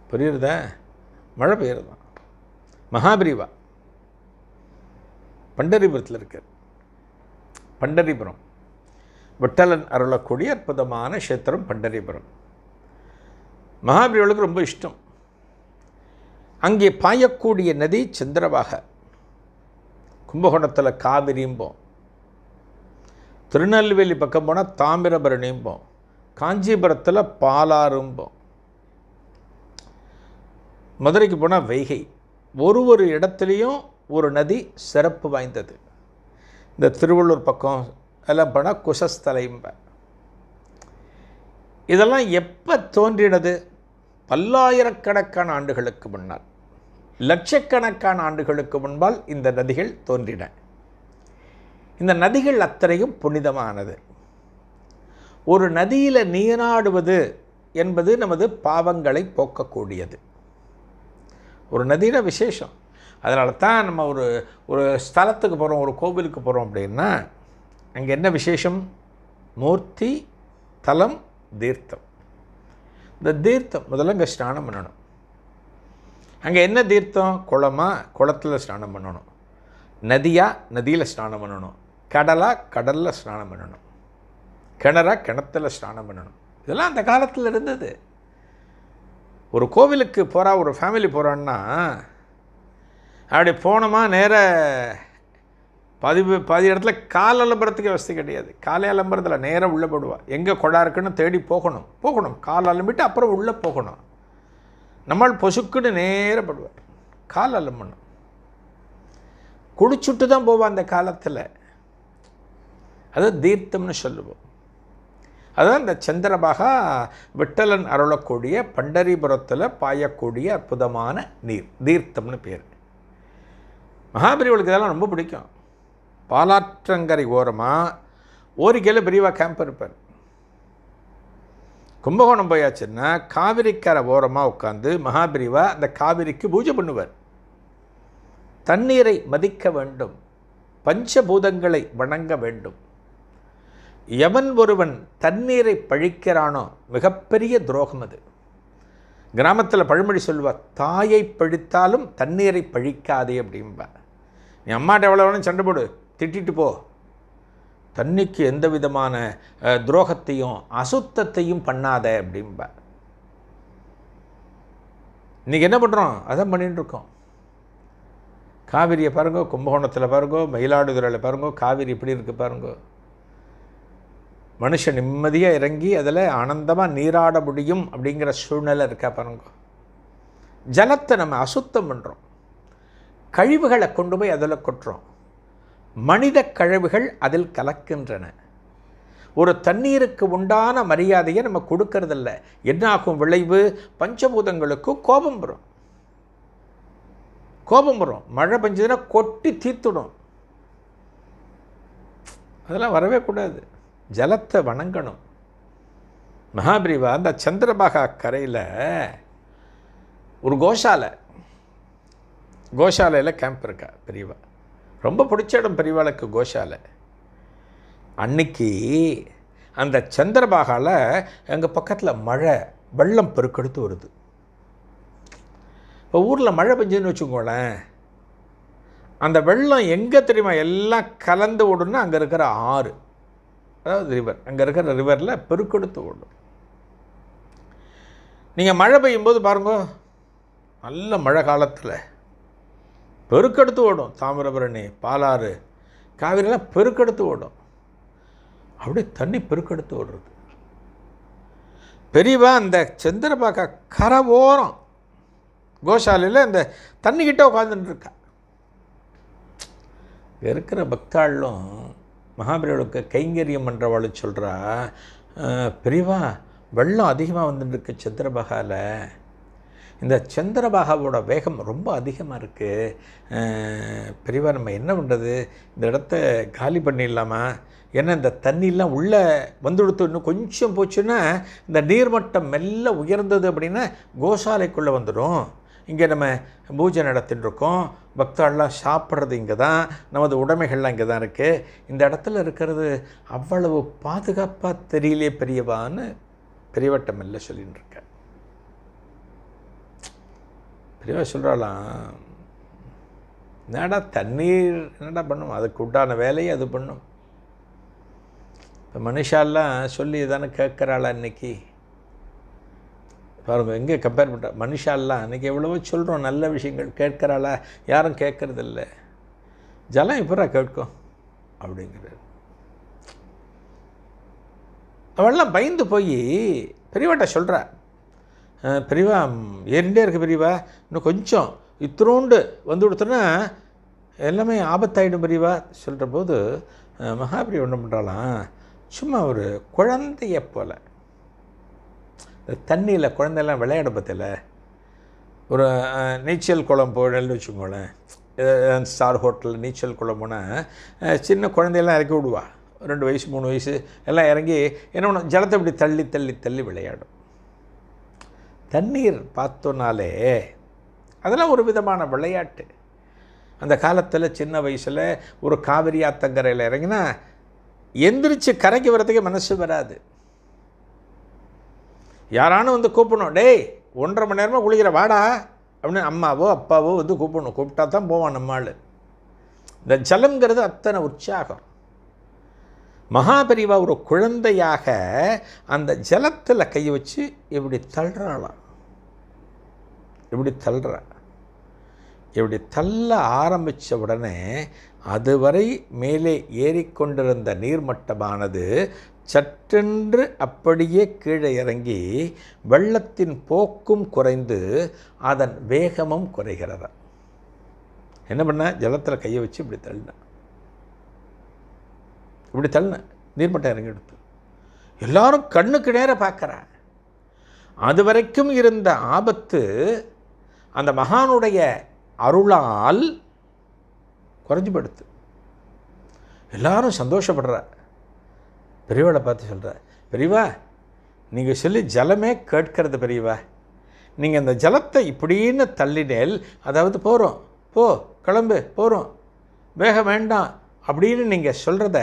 புரியுறத மழை பெய்யறதான் மகாபிரிவா பண்டரிபுரத்தில் இருக்கார் பண்டரிபுரம் விட்டலன் அருளக்கூடிய அற்புதமான கஷேத்திரம் பண்டரிபுரம் மகாபலிகளுக்கு ரொம்ப இஷ்டம் அங்கே பாயக்கூடிய நதி சந்திரவாக கும்பகோணத்தில் காவிரியும்போம் திருநெல்வேலி பக்கம் போனால் தாமிரபரணியும்போம் காஞ்சிபுரத்தில் பாலாறும்போம் மதுரைக்கு போனால் வைகை ஒரு ஒரு இடத்துலையும் ஒரு நதி சிறப்பு வாய்ந்தது இந்த திருவள்ளூர் பக்கம் லபண குசஸ்தலைம்ப இதெல்லாம் எப்போ தோன்றினது பல்லாயிரக்கணக்கான ஆண்டுகளுக்கு முன்னால் லட்சக்கணக்கான ஆண்டுகளுக்கு முன்பால் இந்த நதிகள் தோன்றின இந்த நதிகள் அத்தனையும் புனிதமானது ஒரு நதியில் நீராடுவது என்பது நமது பாவங்களை போக்கக்கூடியது ஒரு நதியில் விசேஷம் அதனால தான் நம்ம ஒரு ஒரு ஸ்தலத்துக்கு போகிறோம் ஒரு கோவிலுக்கு போகிறோம் அப்படின்னா அங்கே என்ன விசேஷம் மூர்த்தி தலம் தீர்த்தம் இந்த தீர்த்தம் முதல்ல இங்கே ஸ்நானம் பண்ணணும் அங்கே என்ன தீர்த்தம் குளமாக குளத்தில் ஸ்நானம் பண்ணணும் நதியாக நதியில் ஸ்நானம் பண்ணணும் கடலாக கடலில் ஸ்நானம் பண்ணணும் கிணறாக கிணத்துல ஸ்நானம் பண்ணணும் இதெல்லாம் அந்த காலத்தில் இருந்தது ஒரு கோவிலுக்கு போகிறா ஒரு ஃபேமிலி போகிறான்னா அப்படி போனோமா நேராக பதிவு பாதி இடத்துல கால் அலம்புறத்துக்கு வசதி கிடையாது காலை அலம்புறதில் நேராக உள்ளே போடுவாள் எங்கே கொடா இருக்குன்னு தேடி போகணும் போகணும் கால் அலம்பிட்டு அப்புறம் உள்ளே போகணும் நம்மால் பொசுக்குன்னு நேராக போடுவார் கால் அலம்பணும் குடிச்சுட்டு தான் போவோம் அந்த காலத்தில் அது தீர்த்தம்னு சொல்லுவோம் அதுதான் இந்த சந்திரபாகா விட்டலன் அருளக்கூடிய பண்டரிபுரத்தில் பாயக்கூடிய அற்புதமான நீர் தீர்த்தம்னு பேர் மகாபலிவளுக்கு இதெல்லாம் ரொம்ப பிடிக்கும் பாலாற்றங்கரை ஓரமாக ஒரு கிலோ பிரிவாக கேம்ப் இருப்பார் கும்பகோணம் போயாச்சுன்னா காவிரிக்கரை ஓரமாக உட்காந்து மகாபிரிவா அந்த காவிரிக்கு பூஜை பண்ணுவார் தண்ணீரை மதிக்க வேண்டும் பஞ்சபூதங்களை வணங்க வேண்டும் எவன் ஒருவன் தண்ணீரை பழிக்கிறானோ மிகப்பெரிய துரோகம் அது கிராமத்தில் பழமொழி சொல்லுவார் தாயை பழித்தாலும் தண்ணீரை பழிக்காதே அப்படிம்பா நீ அம்மாட்ட எவ்வளோ வேணும் சண்டை போடு திட்டிட்டு போ தண்ணிக்கு எந்த விதமான துரோகத்தையும் அசுத்தத்தையும் பண்ணாத அப்படிம்ப இன்றைக்கி என்ன பண்ணுறோம் அதான் இருக்கோம் காவிரியை பாருங்கோ கும்பகோணத்தில் பாருங்கோ மயிலாடுதுறையில் பாருங்கோ காவிரி இப்படி இருக்குது பாருங்கோ மனுஷன் நிம்மதியாக இறங்கி அதில் ஆனந்தமாக நீராட முடியும் அப்படிங்கிற சூழ்நிலை இருக்கா பாருங்க ஜலத்தை நம்ம அசுத்தம் பண்ணுறோம் கழிவுகளை கொண்டு போய் அதில் கொட்டுறோம் மனித கழிவுகள் அதில் கலக்கின்றன ஒரு தண்ணீருக்கு உண்டான மரியாதையை நம்ம கொடுக்கறதில்ல என்னாகும் விளைவு பஞ்சபூதங்களுக்கு கோபம் வரும் கோபம் வரும் மழை பெஞ்சதுன்னா கொட்டி தீர்த்துடும் அதெல்லாம் வரவே கூடாது ஜலத்தை வணங்கணும் மகாபிரிவா அந்த சந்திரபாகா கரையில் ஒரு கோஷாலை கோஷாலையில் கேம்ப் இருக்கா பிரிவா ரொம்ப பிடிச்ச இடம் பெரியவாளுக்கு கோஷாலை அன்னைக்கு அந்த சந்திரபாகாவில் எங்கள் பக்கத்தில் மழை வெள்ளம் பெருக்கெடுத்து வருது இப்போ ஊரில் மழை பெஞ்சுன்னு வச்சுக்கோங்களேன் அந்த வெள்ளம் எங்கே தெரியுமா எல்லாம் கலந்து ஓடுன்னா அங்கே இருக்கிற ஆறு அதாவது ரிவர் அங்கே இருக்கிற ரிவரில் பெருக்கெடுத்து ஓடும் நீங்கள் மழை பெய்யும்போது பாருங்க நல்ல மழை காலத்தில் பெருக்கெடுத்து ஓடும் தாமிரபரணி பாலாறு காவிரிலாம் பெருக்கெடுத்து ஓடும் அப்படியே தண்ணி பெருக்கெடுத்து ஓடுறது பெரியவா அந்த சந்திரபாக்கா கரை ஓரம் கோஷாலையில் இந்த தண்ணிக்கிட்ட உட்காந்துட்டுருக்கா இருக்கிற பக்தாளும் மகாபலியோட கைங்கரியம் பண்ணுறவாளும் சொல்கிறா பெரியவா வெள்ளம் அதிகமாக வந்துட்டுருக்கு சந்திரபகாவில் இந்த சந்திரபாகாவோட வேகம் ரொம்ப அதிகமாக இருக்குது பெரியவா நம்ம என்ன பண்ணுறது இந்த இடத்த காலி பண்ணிடலாமா ஏன்னா இந்த தண்ணியெலாம் உள்ளே கொடுத்து இன்னும் கொஞ்சம் போச்சுன்னா இந்த நீர்மட்டம் மெல்ல உயர்ந்தது அப்படின்னா கோசாலைக்குள்ளே வந்துடும் இங்கே நம்ம பூஜை இருக்கோம் பக்தாலெலாம் சாப்பிட்றது இங்கே தான் நமது உடைமைகள்லாம் இங்கே தான் இருக்குது இந்த இடத்துல இருக்கிறது அவ்வளவு பாதுகாப்பாக தெரியலே பெரியவான்னு பெரியவட்டம் மெல்ல சொல்லின்னு இருக்கேன் பெரியவா சொல்கிறாளாம் என்னடா தண்ணீர் என்னடா பண்ணும் அதுக்கு உண்டான வேலையை அது பண்ணும் இப்போ மனுஷாலாம் சொல்லி தானே கேட்குறாளா இன்றைக்கி பாருங்கள் எங்கே கம்பேர் பண்ணுறா மனுஷாலாம் இன்றைக்கி எவ்வளவோ சொல்கிறோம் நல்ல விஷயங்கள் கேட்குறாளா யாரும் கேட்குறதில்ல ஜலம் எப்படா கேட்கும் அப்படிங்கிறார் அவள்லாம் பயந்து போய் பெரியவாட்ட சொல்கிறா பெரியவா ஏறிண்டே இருக்குது பெரியவா இன்னும் கொஞ்சம் இத்திரோண்டு வந்து கொடுத்தோன்னா எல்லாமே ஆபத்தாயிடும் பெரியவா சொல்கிற போது மகாபிரி ஒன்றும் பண்ணுறாலாம் சும்மா ஒரு குழந்தைய போல் தண்ணியில் குழந்தையெல்லாம் விளையாட பற்றில ஒரு நீச்சல் குளம் போடல்னு வச்சுக்கோங்களேன் ஸ்டார் ஹோட்டலில் நீச்சல் குளம் போனால் சின்ன குழந்தையெல்லாம் இறக்கி விடுவா ரெண்டு வயசு மூணு வயசு எல்லாம் இறங்கி என்ன பண்ணும் ஜலத்தை இப்படி தள்ளி தள்ளி தள்ளி விளையாடும் தண்ணீர் பார்த்தோன்னாலே அதெல்லாம் ஒரு விதமான விளையாட்டு அந்த காலத்தில் சின்ன வயசில் ஒரு காவிரி ஆத்தங்கரையில் இறங்கினா எந்திரிச்சு கரைக்கு வர்றதுக்கே மனசு வராது யாரானும் வந்து கூப்பிடணும் டேய் ஒன்றரை மணி நேரமாக குளிக்கிற வாடா அப்படின்னு அம்மாவோ அப்பாவோ வந்து கூப்பிடணும் கூப்பிட்டா தான் போவான் நம்மால் இந்த ஜலம்ங்கிறது அத்தனை உற்சாகம் மகாபெரிவா ஒரு குழந்தையாக அந்த ஜலத்தில் கை வச்சு இப்படி தள்ளுறாளாம் இப்படி தள்ளுற இப்படி தள்ள ஆரம்பித்த உடனே அதுவரை மேலே ஏறிக்கொண்டிருந்த நீர்மட்டமானது சட்டென்று அப்படியே கீழே இறங்கி வெள்ளத்தின் போக்கும் குறைந்து அதன் வேகமும் குறைகிறத என்ன பண்ண ஜலத்தில் கையை வச்சு இப்படி தள்ளினேன் இப்படி தள்ளினேன் நீர்மட்டம் இறங்கி எடுத்து எல்லாரும் கண்ணுக்கு நேர பார்க்குறேன் அது வரைக்கும் இருந்த ஆபத்து அந்த மகானுடைய அருளால் குறைஞ்சிப்படுத்து எல்லாரும் சந்தோஷப்படுற பெரியவளை பார்த்து சொல்கிற பெரியவா நீங்கள் சொல்லி ஜலமே கேட்கறது பெரியவா நீங்கள் அந்த ஜலத்தை இப்படின்னு தள்ளினேல் அதாவது போகிறோம் போ கிளம்பு போகிறோம் வேக வேண்டாம் அப்படின்னு நீங்கள் சொல்கிறத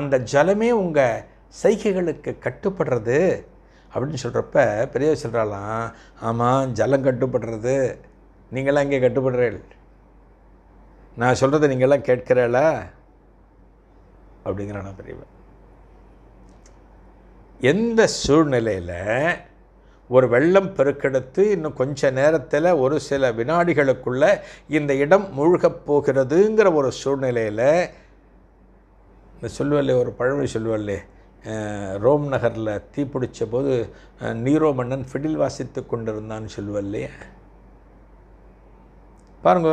அந்த ஜலமே உங்கள் சைகைகளுக்கு கட்டுப்படுறது அப்படின்னு சொல்கிறப்ப பெரியவர் சொல்கிறாலாம் ஆமாம் ஜலம் கட்டுப்படுறது நீங்களாம் இங்கே கட்டுப்படுறீள் நான் சொல்கிறத நீங்களாம் கேட்கிறல அப்படிங்கிறான் நான் பெரியவன் எந்த சூழ்நிலையில் ஒரு வெள்ளம் பெருக்கெடுத்து இன்னும் கொஞ்ச நேரத்தில் ஒரு சில வினாடிகளுக்குள்ளே இந்த இடம் மூழ்கப் போகிறதுங்கிற ஒரு சூழ்நிலையில் இந்த சொல்லுவல்லே ஒரு பழமொழி சொல்லுவல்லே ரோம் நகரில் தீப்பிடிச்ச போது நீரோ மன்னன் ஃபிடில் வாசித்து கொண்டிருந்தான்னு சொல்லுவா இல்லையா பாருங்க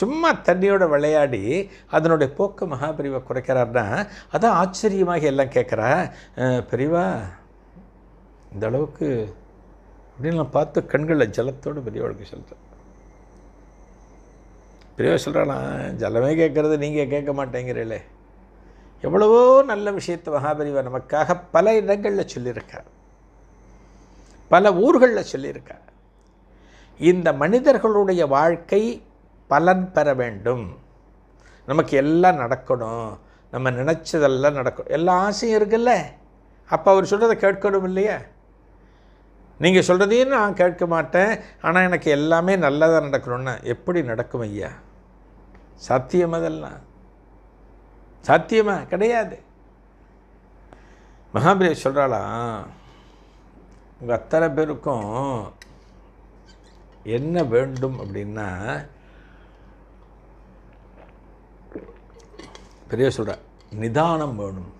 சும்மா தண்ணியோட விளையாடி அதனுடைய போக்கு மகாபிரிவை குறைக்கிறார்னா அதான் ஆச்சரியமாக எல்லாம் கேட்குறா பெரியவா இந்த அளவுக்கு அப்படின்னு நான் பார்த்து கண்களில் ஜலத்தோடு பெரியவளுக்கு சொல்கிறேன் பெரியவா சொல்கிறானா ஜலமே கேட்குறது நீங்கள் கேட்க மாட்டேங்கிறீங்களே எவ்வளவோ நல்ல விஷயத்தை மகாபெரிவா நமக்காக பல இடங்களில் சொல்லியிருக்கார் பல ஊர்களில் சொல்லியிருக்கார் இந்த மனிதர்களுடைய வாழ்க்கை பலன் பெற வேண்டும் நமக்கு எல்லாம் நடக்கணும் நம்ம நினச்சதெல்லாம் நடக்கும் எல்லா ஆசையும் இருக்குல்ல அப்போ அவர் சொல்கிறத கேட்கணும் இல்லையா நீங்கள் சொல்கிறதையும் நான் கேட்க மாட்டேன் ஆனால் எனக்கு எல்லாமே நல்லதாக நடக்கணும்னா எப்படி நடக்கும் ஐயா சத்தியம் அதெல்லாம் சாத்தியமாக கிடையாது மகாபிரியை சொல்கிறாளா உங்கள் அத்தனை பேருக்கும் என்ன வேண்டும் அப்படின்னா பெரிய சொல்கிற நிதானம் வேணும்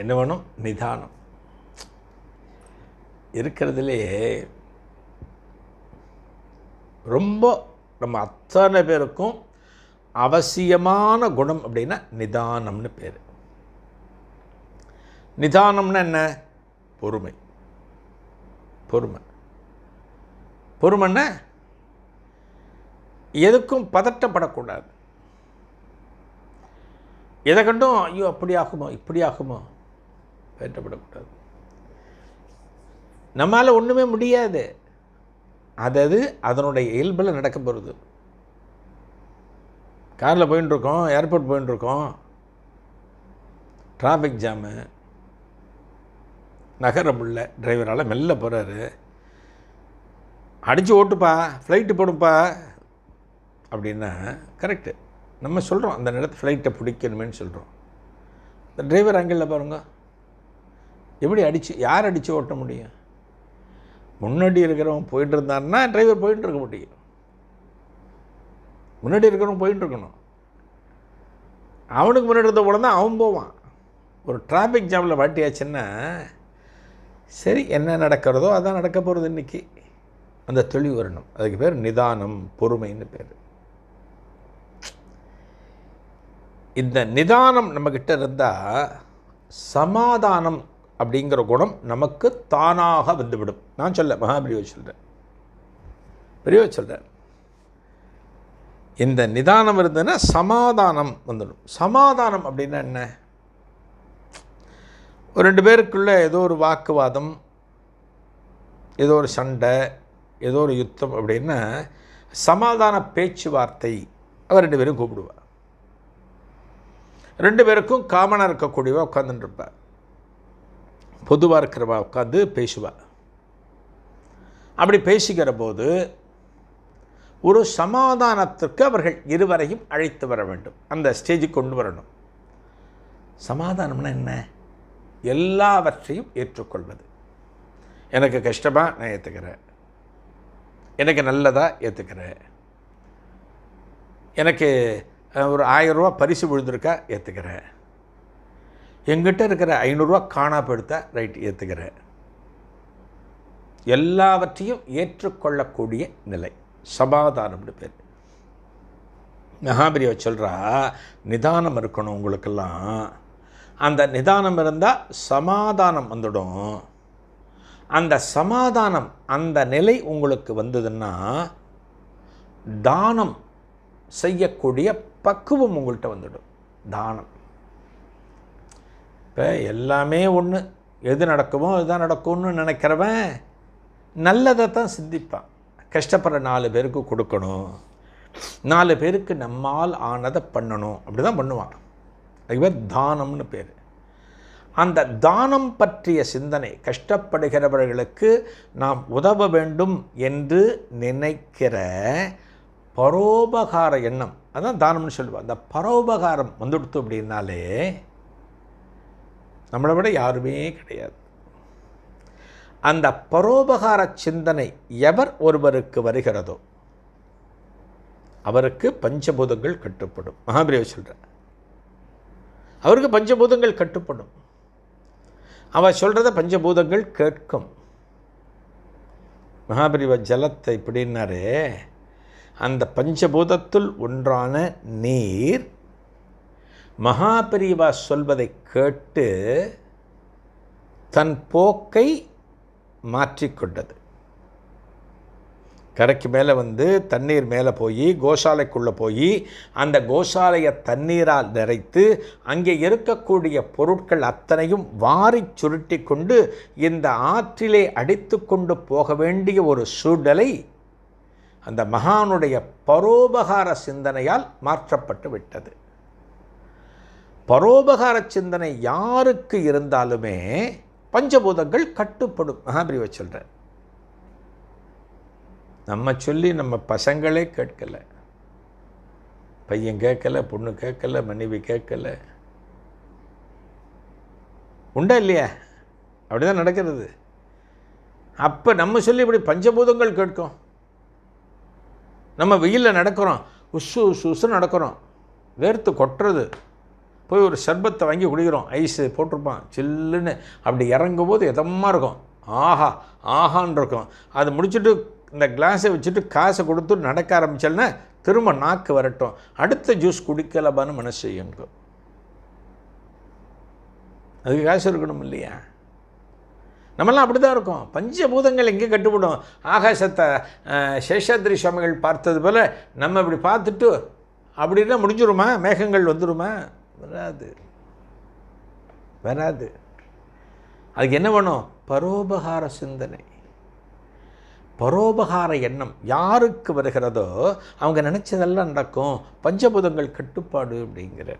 என்ன வேணும் நிதானம் இருக்கிறதுலே ரொம்ப நம்ம அத்தனை பேருக்கும் அவசியமான குணம் அப்படின்னா நிதானம்னு பேர் நிதானம்னு என்ன பொறுமை பொறுமை பொறுமைன்னா எதுக்கும் பதட்டப்படக்கூடாது எதை கண்டும் ஐயோ அப்படி ஆகுமோ இப்படி ஆகுமோ பதட்டப்படக்கூடாது நம்மளால் ஒன்றுமே முடியாது அதது அதனுடைய இயல்பில் நடக்க போகிறது காரில் போயின்ட்டுருக்கோம் ஏர்போர்ட் போயின்ட்டுருக்கோம் டிராஃபிக் ஜாமு நகர முடியல டிரைவரால் மெல்ல போகிறாரு அடித்து ஓட்டுப்பா ஃப்ளைட்டு போடுப்பா அப்படின்னா கரெக்டு நம்ம சொல்கிறோம் அந்த நேரத்தில் ஃப்ளைட்டை பிடிக்கணுமேனு சொல்கிறோம் இந்த டிரைவர் ஆங்கிளில் பாருங்க எப்படி அடித்து யார் அடித்து ஓட்ட முடியும் முன்னாடி இருக்கிறவன் போயிட்டு இருந்தான்னா டிரைவர் போயிட்டு இருக்க முடியும் முன்னாடி இருக்கிறவங்க போயிட்டு இருக்கணும் அவனுக்கு முன்னாடி இருந்த உடனே அவன் போவான் ஒரு டிராஃபிக் ஜாமில் வாட்டியாச்சுன்னா சரி என்ன நடக்கிறதோ அதான் நடக்க போகிறது இன்றைக்கி அந்த தொழில் வரணும் அதுக்கு பேர் நிதானம் பொறுமைன்னு பேர் இந்த நிதானம் நம்மக்கிட்ட இருந்தால் சமாதானம் அப்படிங்கிற குணம் நமக்கு தானாக வந்துவிடும் நான் சொல்ல மகாபிரியோ சொல்கிறேன் பிரியோ சொல்கிறேன் இந்த நிதானம் இருந்ததுன்னா சமாதானம் வந்துடும் சமாதானம் அப்படின்னா என்ன ஒரு ரெண்டு பேருக்குள்ளே ஏதோ ஒரு வாக்குவாதம் ஏதோ ஒரு சண்டை ஏதோ ஒரு யுத்தம் அப்படின்னா சமாதான பேச்சுவார்த்தை அவர் ரெண்டு பேரும் கூப்பிடுவார் ரெண்டு பேருக்கும் காமனாக இருக்கக்கூடியவா உட்காந்துட்டு இருப்பார் பொதுவாக இருக்கிறவா உட்காந்து பேசுவாள் அப்படி பேசிக்கிற போது ஒரு சமாதானத்திற்கு அவர்கள் இருவரையும் அழைத்து வர வேண்டும் அந்த ஸ்டேஜுக்கு கொண்டு வரணும் சமாதானம்னா என்ன எல்லாவற்றையும் ஏற்றுக்கொள்வது எனக்கு கஷ்டமாக நான் ஏற்றுக்கிறேன் எனக்கு நல்லதாக ஏற்றுக்கிறேன் எனக்கு ஒரு ரூபா பரிசு விழுந்திருக்கா ஏற்றுக்கிறேன் எங்கிட்ட இருக்கிற ஐநூறுரூவா காணா ரைட் ஏற்றுக்கிறேன் எல்லாவற்றையும் ஏற்றுக்கொள்ளக்கூடிய நிலை சமாதானம்னு பேர் மகாபிரியவை சொல்கிறா நிதானம் இருக்கணும் உங்களுக்கெல்லாம் அந்த நிதானம் இருந்தால் சமாதானம் வந்துடும் அந்த சமாதானம் அந்த நிலை உங்களுக்கு வந்ததுன்னா தானம் செய்யக்கூடிய பக்குவம் உங்கள்கிட்ட வந்துடும் தானம் இப்போ எல்லாமே ஒன்று எது நடக்குமோ அதுதான் நடக்கும்னு நினைக்கிறவன் நல்லதை தான் சிந்திப்பான் கஷ்டப்படுற நாலு பேருக்கு கொடுக்கணும் நாலு பேருக்கு நம்மால் ஆனதை பண்ணணும் அப்படி தான் பண்ணுவான் அதுக்கு பேர் தானம்னு பேர் அந்த தானம் பற்றிய சிந்தனை கஷ்டப்படுகிறவர்களுக்கு நாம் உதவ வேண்டும் என்று நினைக்கிற பரோபகார எண்ணம் அதுதான் தானம்னு சொல்லுவாள் அந்த பரோபகாரம் வந்துடுத்து அப்படின்னாலே நம்மளை விட யாருமே கிடையாது அந்த பரோபகார சிந்தனை எவர் ஒருவருக்கு வருகிறதோ அவருக்கு பஞ்சபூதங்கள் கட்டுப்படும் மகாபிரிவர் சொல்கிற அவருக்கு பஞ்சபூதங்கள் கட்டுப்படும் அவர் சொல்கிறத பஞ்சபூதங்கள் கேட்கும் மகாபிரிவ ஜலத்தை இப்படின்னாரே அந்த பஞ்சபூதத்துள் ஒன்றான நீர் மகாபிரிவா சொல்வதை கேட்டு தன் போக்கை மாற்றிக்கொண்டது கரைக்கு மேலே வந்து தண்ணீர் மேலே போய் கோசாலைக்குள்ளே போய் அந்த கோசாலையை தண்ணீரால் நிறைத்து அங்கே இருக்கக்கூடிய பொருட்கள் அத்தனையும் வாரி சுருட்டி கொண்டு இந்த ஆற்றிலே அடித்து கொண்டு போக வேண்டிய ஒரு சூழலை அந்த மகானுடைய பரோபகார சிந்தனையால் மாற்றப்பட்டு விட்டது பரோபகார சிந்தனை யாருக்கு இருந்தாலுமே பஞ்சபூதங்கள் கட்டுப்படும் மகாபிரிவை சொல்கிற நம்ம சொல்லி நம்ம பசங்களே கேட்கலை பையன் கேட்கல பொண்ணு கேட்கல மனைவி கேட்கல உண்டா இல்லையா அப்படிதான் நடக்கிறது அப்போ நம்ம சொல்லி இப்படி பஞ்சபூதங்கள் கேட்கும் நம்ம வெயிலில் நடக்கிறோம் உசு உசு உசு நடக்கிறோம் வேர்த்து கொட்டுறது போய் ஒரு சர்பத்தை வாங்கி குடிக்கிறோம் ஐஸு போட்டிருப்பான் சில்லுன்னு அப்படி இறங்கும் போது எதமாக இருக்கும் ஆஹா ஆஹான் இருக்கும் அது முடிச்சுட்டு இந்த கிளாஸை வச்சுட்டு காசை கொடுத்து நடக்க ஆரம்பிச்சோன்னா திரும்ப நாக்கு வரட்டும் அடுத்த ஜூஸ் குடிக்கலபான்னு மனசு செய்யுங்க அதுக்கு காசு இருக்கணும் இல்லையா நம்மெல்லாம் அப்படி தான் இருக்கும் பஞ்சபூதங்கள் எங்கே கட்டுப்படும் ஆகாசத்தை சேஷாத்ரி சுவாமிகள் பார்த்தது போல் நம்ம இப்படி பார்த்துட்டு அப்படின்னா முடிஞ்சிருமா மேகங்கள் வந்துடுமா வராது வராது அதுக்கு என்ன வேணும் பரோபகார சிந்தனை பரோபகார எண்ணம் யாருக்கு வருகிறதோ அவங்க நினச்சதெல்லாம் நடக்கும் பஞ்சபூதங்கள் கட்டுப்பாடு அப்படிங்கிற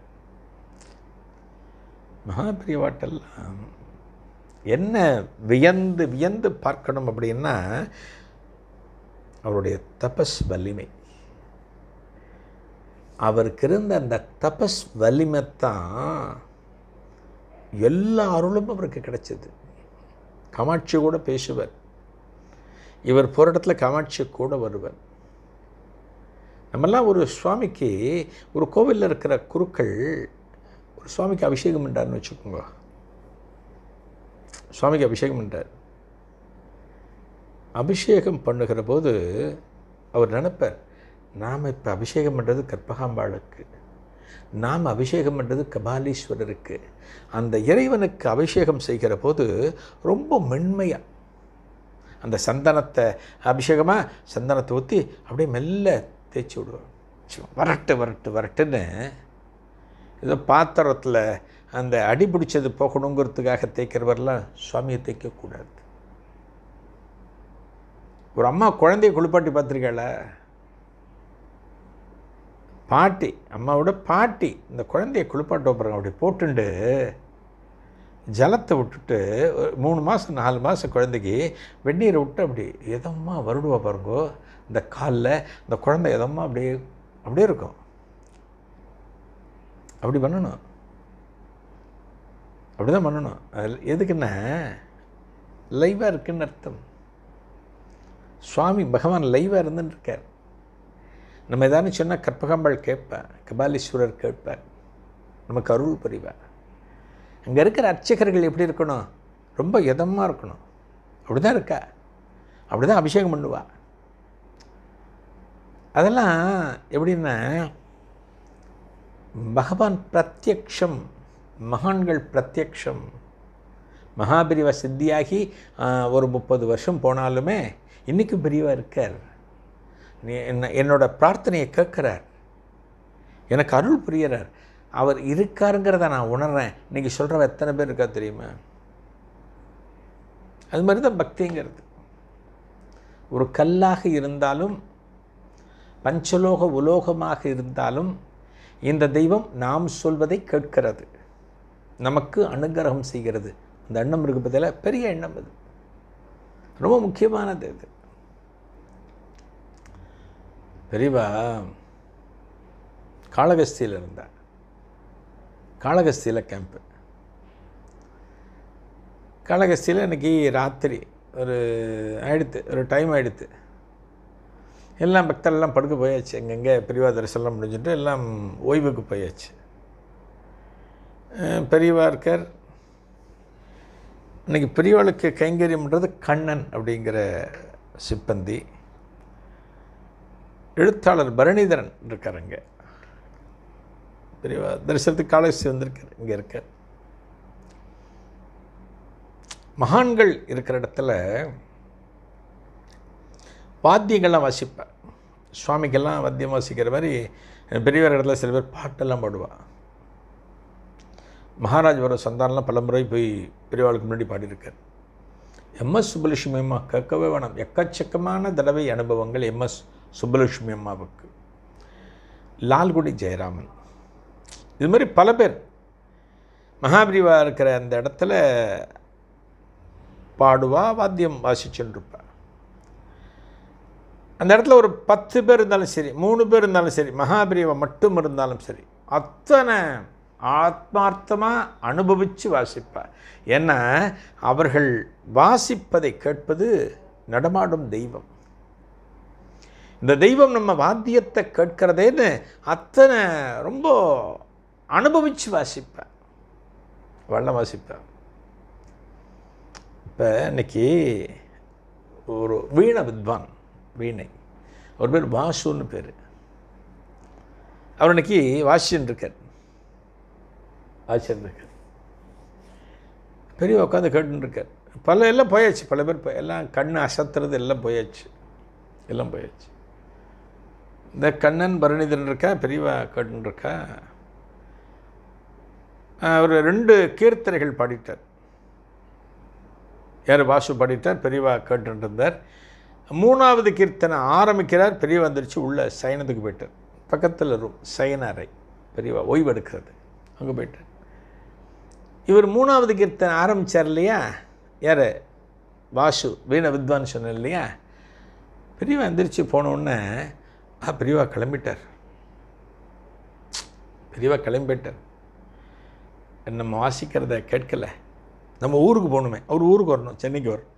மகாபிரிவாட்டெல்லாம் என்ன வியந்து வியந்து பார்க்கணும் அப்படின்னா அவருடைய தபஸ் வலிமை அவருக்கு இருந்த அந்த தபஸ் தான் எல்லா அருளும் அவருக்கு கிடைச்சது காமாட்சி கூட பேசுவர் இவர் போராட்டத்தில் காமாட்சி கூட வருவர் நம்மெல்லாம் ஒரு சுவாமிக்கு ஒரு கோவிலில் இருக்கிற குருக்கள் ஒரு சுவாமிக்கு அபிஷேகம் பண்ணார்னு வச்சுக்கோங்க சுவாமிக்கு அபிஷேகம் பண்ணார் அபிஷேகம் பண்ணுகிற போது அவர் நினைப்பார் நாம் இப்போ அபிஷேகம் பண்ணுறது கற்பகாம்பாளுக்கு நாம் அபிஷேகம் பண்ணுறது கபாலீஸ்வரருக்கு அந்த இறைவனுக்கு அபிஷேகம் செய்கிற போது ரொம்ப மென்மையாக அந்த சந்தனத்தை அபிஷேகமாக சந்தனத்தை ஊற்றி அப்படியே மெல்ல தேய்ச்சி விடுவோம் வரட்டு வரட்டு வரட்டுன்னு ஏதோ பாத்திரத்தில் அந்த அடி பிடிச்சது போகணுங்கிறதுக்காக தேய்க்கிறவரெல்லாம் சுவாமியை தேய்க்கக்கூடாது ஒரு அம்மா குழந்தைய குளிப்பாட்டி பார்த்துருக்காளா பாட்டி அம்மாவோட பாட்டி இந்த குழந்தைய குளிப்பாட்ட போகிறாங்க அப்படி போட்டுண்டு ஜலத்தை விட்டுட்டு மூணு மாதம் நாலு மாதம் குழந்தைக்கு வெந்நீரை விட்டு அப்படி எதம்மா வருடுவா பாருங்கோ இந்த காலில் இந்த குழந்தை எதம்மா அப்படியே அப்படியே இருக்கும் அப்படி பண்ணணும் அப்படி தான் பண்ணணும் அது எதுக்குன்னா லைவாக இருக்குன்னு அர்த்தம் சுவாமி பகவான் லைவாக இருந்துன்னு இருக்கார் நம்ம எதாவது சொன்னால் கற்பகம்பாள் கேட்பேன் கபாலீஸ்வரர் கேட்பேன் நமக்கு அருள் புரிவேன் அங்கே இருக்கிற அர்ச்சகர்கள் எப்படி இருக்கணும் ரொம்ப இதமாக இருக்கணும் அப்படி தான் இருக்கா அப்படி தான் அபிஷேகம் பண்ணுவா அதெல்லாம் எப்படின்னா பகவான் பிரத்யக்ஷம் மகான்கள் பிரத்யக்ஷம் மகாபிரிவ சித்தியாகி ஒரு முப்பது வருஷம் போனாலுமே இன்றைக்கும் பிரிவாக இருக்கார் நீ என்ன என்னோட பிரார்த்தனையை கேட்குறார் எனக்கு அருள் புரியிறார் அவர் இருக்காருங்கிறத நான் உணர்றேன் இன்றைக்கி சொல்கிறவ எத்தனை பேர் இருக்கா தெரியுமா அது மாதிரி தான் பக்திங்கிறது ஒரு கல்லாக இருந்தாலும் பஞ்சலோக உலோகமாக இருந்தாலும் இந்த தெய்வம் நாம் சொல்வதை கேட்கிறது நமக்கு அனுகிரகம் செய்கிறது அந்த எண்ணம் இருக்கு பதிலாக பெரிய எண்ணம் அது ரொம்ப முக்கியமானது இது பெரியவா காளகஸ்தியில் இருந்தார் காளகஸ்தியில் கேம்ப்பு காளகஸ்தியில் இன்றைக்கி ராத்திரி ஒரு ஆயிடுத்து ஒரு டைம் ஆகிடுத்து எல்லாம் பக்தர்கள்லாம் படுக்க போயாச்சு எங்கெங்கே பெரியவா தரிசனம் முடிஞ்சுட்டு எல்லாம் ஓய்வுக்கு போயாச்சு பெரியவார்கர் இன்றைக்கி பெரியவாளுக்கு கைங்கரியம்ன்றது கண்ணன் அப்படிங்கிற சிப்பந்தி எழுத்தாளர் பரணிதரன் இருக்கார் அங்கே பெரியவா தரிசனத்துக்கு காலேஜ் வந்திருக்கார் இங்கே இருக்க மகான்கள் இருக்கிற இடத்துல வாத்தியங்கள்லாம் வாசிப்பேன் சுவாமிக்கெல்லாம் வாத்தியம் வாசிக்கிற மாதிரி பெரியவர் இடத்துல சில பேர் பாட்டெல்லாம் பாடுவாள் மகாராஜ் வர சந்தானெலாம் பல முறை போய் பெரியவாளுக்கு முன்னாடி பாடியிருக்கார் எம்எஸ் சுப்பலட்சுமி அம்மா கேட்கவே வேணாம் எக்கச்சக்கமான தடவை அனுபவங்கள் எம்எஸ் சுப்பலட்சுமி அம்மாவுக்கு லால்குடி ஜெயராமன் இது மாதிரி பல பேர் மகாபிரிவா இருக்கிற அந்த இடத்துல பாடுவா வாத்தியம் வாசிச்சுருப்பா அந்த இடத்துல ஒரு பத்து பேர் இருந்தாலும் சரி மூணு பேர் இருந்தாலும் சரி மகாபிரிவா மட்டும் இருந்தாலும் சரி அத்தனை ஆத்மார்த்தமாக அனுபவித்து வாசிப்பார் ஏன்னா அவர்கள் வாசிப்பதை கேட்பது நடமாடும் தெய்வம் இந்த தெய்வம் நம்ம வாத்தியத்தை கேட்கிறதேன்னு அத்தனை ரொம்ப அனுபவித்து வாசிப்பேன் வண்ணம் வாசிப்பேன் இப்போ இன்றைக்கி ஒரு வீண வித்வான் வீணை ஒரு பேர் வாசுன்னு பேர் அவர் இன்னைக்கு வாசியன் இருக்கார் வாசியன் இருக்கார் பெரிய உட்காந்து கேட்டுருக்கார் பல எல்லாம் போயாச்சு பல பேர் எல்லாம் கண் அசத்துறது எல்லாம் போயாச்சு எல்லாம் போயாச்சு இந்த கண்ணன் பரணிதரன் இருக்கா பெரியவா கண் இருக்கா அவர் ரெண்டு கீர்த்தனைகள் பாடிட்டார் யார் வாசு பாடிட்டார் பெரியவா கேட்டுருந்தார் மூணாவது கீர்த்தனை ஆரம்பிக்கிறார் பெரியவா வந்துருச்சு உள்ளே சயனத்துக்கு போயிட்டார் பக்கத்தில் ரூம் சயன பெரியவா பெரியவா ஓய்வெடுக்கிறது அங்கே போயிட்டார் இவர் மூணாவது கீர்த்தனை ஆரம்பித்தார் இல்லையா யார் வாசு வீண வித்வான் சொன்னேன் இல்லையா பெரியவா எந்திரிச்சு போனோடனே ஆ பெரியவா கிளம்பிட்டார் பெரியவா கிளம்பிட்டார் நம்ம வாசிக்கிறத கேட்கலை நம்ம ஊருக்கு போகணுமே அவர் ஊருக்கு வரணும் சென்னைக்கு வரணும்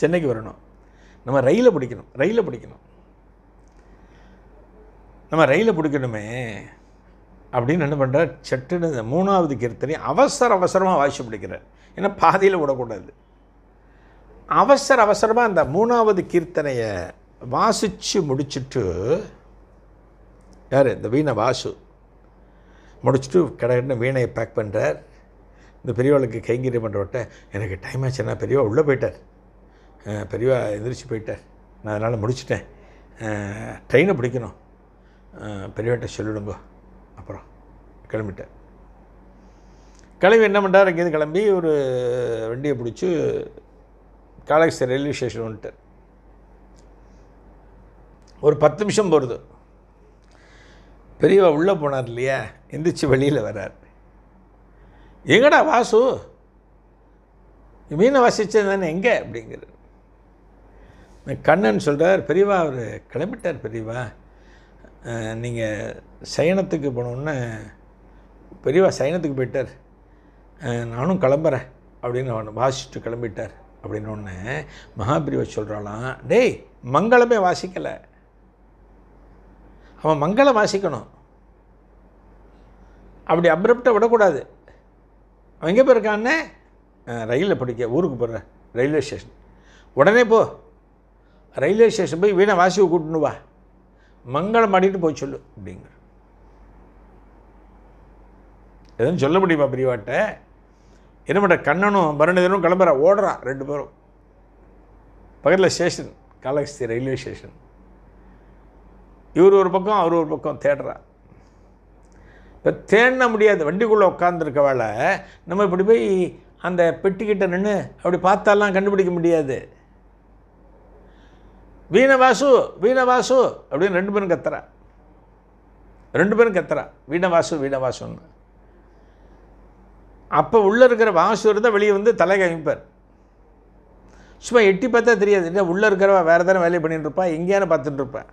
சென்னைக்கு வரணும் நம்ம ரயிலை பிடிக்கணும் ரயிலை பிடிக்கணும் நம்ம ரயிலை பிடிக்கணுமே அப்படின்னு என்ன பண்ணுறார் சட்டுன்னு மூணாவது கீர்த்தனை அவசர அவசரமாக வாசி பிடிக்கிறார் ஏன்னா பாதையில் விடக்கூடாது அவசர அவசரமாக அந்த மூணாவது கீர்த்தனையை வாசித்து முடிச்சுட்டு யார் இந்த வீணை வாசு முடிச்சுட்டு கடகடன வீணையை பேக் பண்ணுறார் இந்த பெரியவாளுக்கு கைங்கரியம் பண்ணுறவட்ட எனக்கு டைம் ஆச்சுன்னா பெரியவா உள்ளே போயிட்டார் பெரியவா எந்திரிச்சு போயிட்டார் நான் அதனால் முடிச்சிட்டேன் ட்ரெயினை பிடிக்கணும் பெரியவாட்ட சொல்லிடுங்கோ அப்புறம் கிளம்பிட்டேன் கிளம்பி என்ன பண்ணுறார் இங்கேருந்து கிளம்பி ஒரு வண்டியை பிடிச்சி காலேஜ் ரயில்வே ஸ்டேஷன் வந்துட்டார் ஒரு பத்து நிமிஷம் போகிறது பெரியவா உள்ளே போனார் இல்லையா எந்திரிச்சு வெளியில் வர்றார் எங்கடா வாசு மீனை வாசித்தது தானே எங்கே அப்படிங்கிறார் கண்ணன் சொல்கிறார் பெரியவா அவர் கிளம்பிட்டார் பெரியவா நீங்கள் சயனத்துக்கு போனோன்னு பெரியவா சயனத்துக்கு போயிட்டார் நானும் கிளம்புறேன் அப்படின்னு வாசிச்சுட்டு கிளம்பிட்டார் அப்படின்னு ஒன்று மகாபிரிவை சொல்கிறாலாம் டேய் மங்களமே வாசிக்கலை அவன் மங்களம் வாசிக்கணும் அப்படி அப்ரப்டாக விடக்கூடாது அவன் எங்கே போயிருக்கான்னு ரயிலில் பிடிக்க ஊருக்கு போகிறேன் ரயில்வே ஸ்டேஷன் உடனே போ ரயில்வே ஸ்டேஷன் போய் வீணை வாசி கூட்டணு வா மங்களம் அடிட்டு போய் சொல்லு அப்படிங்கிற எதுவும் சொல்ல முடியுமா பிரிவாட்ட என்ன பண்ணுற கண்ணனும் பரணிதனும் கிளம்புறா ஓடுறா ரெண்டு பேரும் பக்கத்தில் ஸ்டேஷன் காலகஸ்தி ரயில்வே ஸ்டேஷன் இவர் ஒரு பக்கம் அவர் ஒரு பக்கம் தேடுறார் இப்போ தேடின முடியாது வண்டிக்குள்ளே உட்காந்துருக்க வேலை நம்ம இப்படி போய் அந்த பெட்டிக்கிட்ட நின்று அப்படி பார்த்தாலாம் கண்டுபிடிக்க முடியாது வீணவாசு வீணவாசு அப்படின்னு ரெண்டு பேரும் கத்துறா ரெண்டு பேரும் கத்துறா வீணவாசு வீணவாசுன்னு அப்போ உள்ளே இருக்கிற வாசுவர் தான் வெளியே வந்து தலை கவிப்பார் சும்மா எட்டி பார்த்தா தெரியாது இல்லை உள்ளே இருக்கிறவ வேறு தானே வேலையை பண்ணிட்டுருப்பா இருப்பா பார்த்துட்டு இருப்பேன்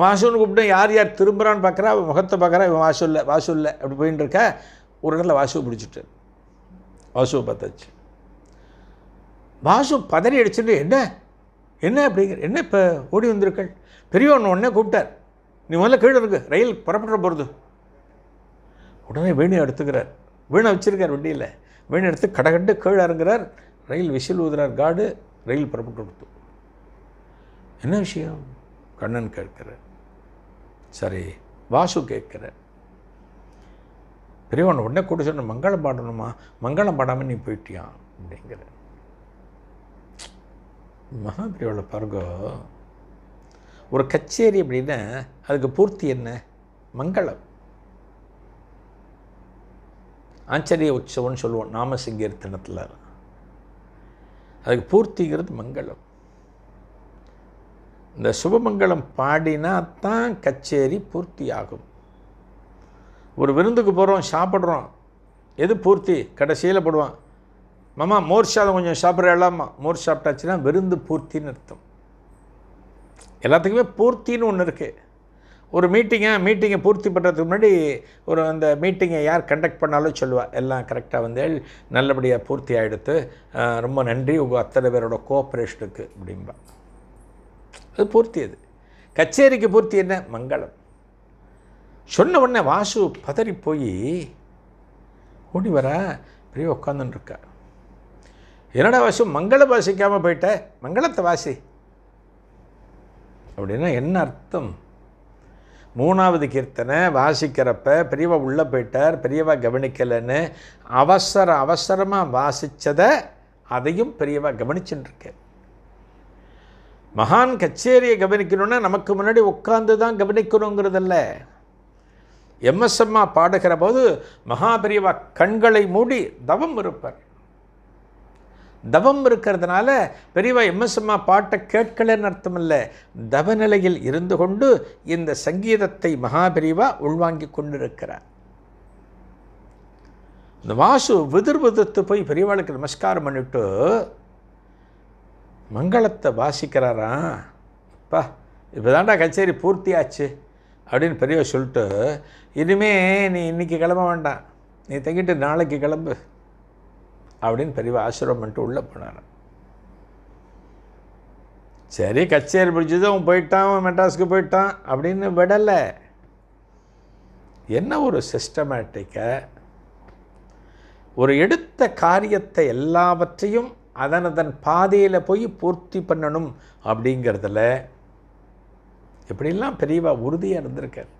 வாசுன்னு கூப்பிட்டு யார் யார் திரும்புகிறான்னு பார்க்குறா அவன் முகத்தை பார்க்குறா இவன் வாசு இல்லை வாசு இல்லை அப்படி போயின்னு இருக்க ஒரு இடத்துல வாசுவை பிடிச்சிட்டு வாசுவை பார்த்தாச்சு வாசு பதறி அடிச்சுட்டு என்ன என்ன அப்படிங்கிற என்ன இப்போ ஓடி வந்திருக்கள் பெரியவன் உடனே கூப்பிட்டார் நீ முதல்ல கீழே இருக்கு ரயில் புறப்பட போகிறது உடனே வீணை எடுத்துக்கிறார் வீணை வச்சுருக்கார் வண்டியில் வீணை எடுத்து கடகண்டு கீழே இறங்குறார் ரயில் விசில் ஊதுறார் காடு ரயில் புறப்பட்டு கொடுத்து என்ன விஷயம் கண்ணன் கேட்கிறார் சரி வாசு கேட்கிறார் பெரியவன் உடனே கூட சொன்ன மங்களம் பாடணுமா மங்களம் பாடாமல் நீ போயிட்டியான் அப்படிங்கிற மகாபிரியோட பருகோ ஒரு கச்சேரி அப்படின்னா அதுக்கு பூர்த்தி என்ன மங்களம் ஆச்சரிய உற்சவம்னு சொல்லுவோம் நாம தினத்தில் அதுக்கு பூர்த்திங்கிறது மங்களம் இந்த சுபமங்கலம் பாடினா தான் கச்சேரி பூர்த்தி ஆகும் ஒரு விருந்துக்கு போகிறோம் சாப்பிட்றோம் எது பூர்த்தி கடைசியில் போடுவான் மாமா மோர் சாதம் கொஞ்சம் சாப்பிட்றலாமா மோர் சாப்பிட்டாச்சுன்னா விருந்து பூர்த்தின்னு அர்த்தம் எல்லாத்துக்குமே பூர்த்தின்னு ஒன்று இருக்குது ஒரு மீட்டிங்கை மீட்டிங்கை பூர்த்தி பண்ணுறதுக்கு முன்னாடி ஒரு அந்த மீட்டிங்கை யார் கண்டக்ட் பண்ணாலும் சொல்லுவாள் எல்லாம் கரெக்டாக வந்து நல்லபடியாக பூர்த்தி ஆகிடுத்து ரொம்ப நன்றி உங்கள் அத்தனை பேரோட கோஆப்ரேஷனுக்கு அப்படின்பா அது பூர்த்தி அது கச்சேரிக்கு பூர்த்தி என்ன மங்களம் சொன்ன உடனே வாசு பதறி போய் ஓடி வர பெரிய உட்காந்துன்னு இருக்கா என்னடா வாசு மங்கள வாசிக்காமல் போயிட்ட மங்களத்தை வாசி அப்படின்னா என்ன அர்த்தம் மூணாவது கீர்த்தனை வாசிக்கிறப்ப பெரியவா உள்ளே போயிட்டார் பெரியவா கவனிக்கலைன்னு அவசர அவசரமாக வாசித்ததை அதையும் பெரியவா கவனிச்சுட்டுருக்கேன் மகான் கச்சேரியை கவனிக்கணும்னா நமக்கு முன்னாடி உட்காந்து தான் கவனிக்கணுங்கிறதில்ல எம்எஸ் அம்மா பாடுகிற போது மகாபெரியவா கண்களை மூடி தவம் இருப்பார் தவம் இருக்கிறதுனால பெரியவா எம்எஸ் அம்மா பாட்டை கேட்கலன்னு அர்த்தம் இல்லை தவநிலையில் இருந்து கொண்டு இந்த சங்கீதத்தை மகாபெரியவா உள்வாங்கி கொண்டிருக்கிறார் இந்த வாசு விதிர் விதத்து போய் பெரியவாளுக்கு நமஸ்காரம் பண்ணிட்டு மங்களத்தை வாசிக்கிறாரா பா இப்போ தாண்டா கச்சேரி பூர்த்தியாச்சு அப்படின்னு பெரியவர் சொல்லிட்டு இனிமே நீ இன்னைக்கு கிளம்ப வேண்டாம் நீ தங்கிட்டு நாளைக்கு கிளம்பு அப்படின்னு பெரிய ஆசிரமம் பண்ணிட்டு உள்ளே போனார் சரி கச்சேரி பிடிச்சது அவன் போயிட்டான் அவன் மெட்ராஸ்க்கு போயிட்டான் அப்படின்னு விடலை என்ன ஒரு சிஸ்டமேட்டிக்க ஒரு எடுத்த காரியத்தை எல்லாவற்றையும் அதன் அதன் பாதையில் போய் பூர்த்தி பண்ணணும் அப்படிங்கிறதுல எப்படிலாம் பெரியவா உறுதியாக இருந்திருக்கார்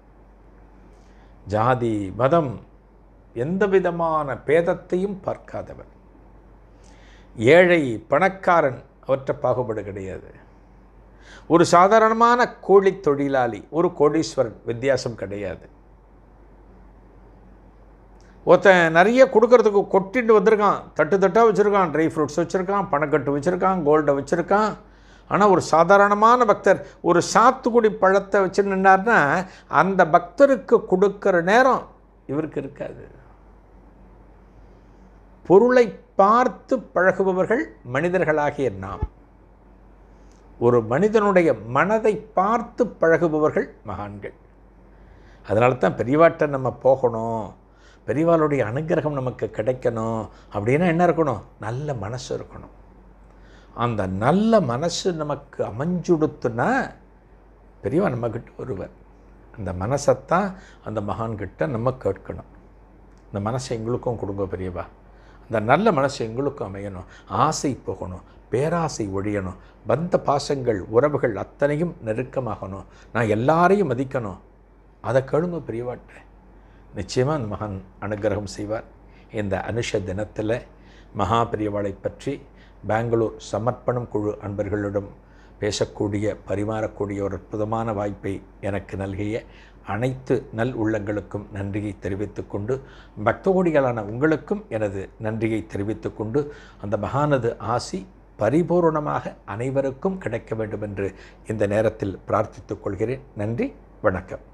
ஜாதி மதம் எந்த விதமான பேதத்தையும் பார்க்காதவர் ஏழை பணக்காரன் அவற்றை பாகுபாடு கிடையாது ஒரு சாதாரணமான கோழி தொழிலாளி ஒரு கோடீஸ்வரன் வித்தியாசம் கிடையாது ஒருத்தன் நிறைய கொடுக்கறதுக்கு கொட்டிட்டு வந்திருக்கான் தட்டு தட்டாக வச்சுருக்கான் ட்ரை ஃப்ரூட்ஸ் வச்சுருக்கான் பணக்கட்டு வச்சுருக்கான் கோல்டை வச்சுருக்கான் ஆனால் ஒரு சாதாரணமான பக்தர் ஒரு சாத்துக்குடி பழத்தை வச்சு நின்னார்னா அந்த பக்தருக்கு கொடுக்குற நேரம் இவருக்கு இருக்காது பொருளை பார்த்து பழகுபவர்கள் மனிதர்களாகிய நாம் ஒரு மனிதனுடைய மனதை பார்த்து பழகுபவர்கள் மகான்கள் அதனால தான் பெரியவாட்ட நம்ம போகணும் பெரியவாளுடைய அனுகிரகம் நமக்கு கிடைக்கணும் அப்படின்னா என்ன இருக்கணும் நல்ல மனசு இருக்கணும் அந்த நல்ல மனசு நமக்கு அமைஞ்சுடுத்துனா பெரியவா நம்மக்கிட்ட ஒருவர் அந்த மனசைத்தான் அந்த மகான்கிட்ட நம்ம கேட்கணும் இந்த மனசை எங்களுக்கும் கொடுங்க பெரியவா அந்த நல்ல மனசு எங்களுக்கும் அமையணும் ஆசை போகணும் பேராசை ஒழியணும் பந்த பாசங்கள் உறவுகள் அத்தனையும் நெருக்கமாகணும் நான் எல்லாரையும் மதிக்கணும் அதை கேளுங்க பெரியவாட்டேன் நிச்சயமாக அந்த மகன் அனுகிரகம் செய்வார் இந்த அனுஷ தினத்தில் பெரியவாளை பற்றி பெங்களூர் சமர்ப்பணம் குழு அன்பர்களிடம் பேசக்கூடிய பரிமாறக்கூடிய ஒரு அற்புதமான வாய்ப்பை எனக்கு நல்கிய அனைத்து நல் உள்ளங்களுக்கும் நன்றியை தெரிவித்துக்கொண்டு பக்தகோடிகளான உங்களுக்கும் எனது நன்றியை தெரிவித்துக்கொண்டு அந்த மகானது ஆசி பரிபூர்ணமாக அனைவருக்கும் கிடைக்க வேண்டும் என்று இந்த நேரத்தில் பிரார்த்தித்துக் கொள்கிறேன் நன்றி வணக்கம்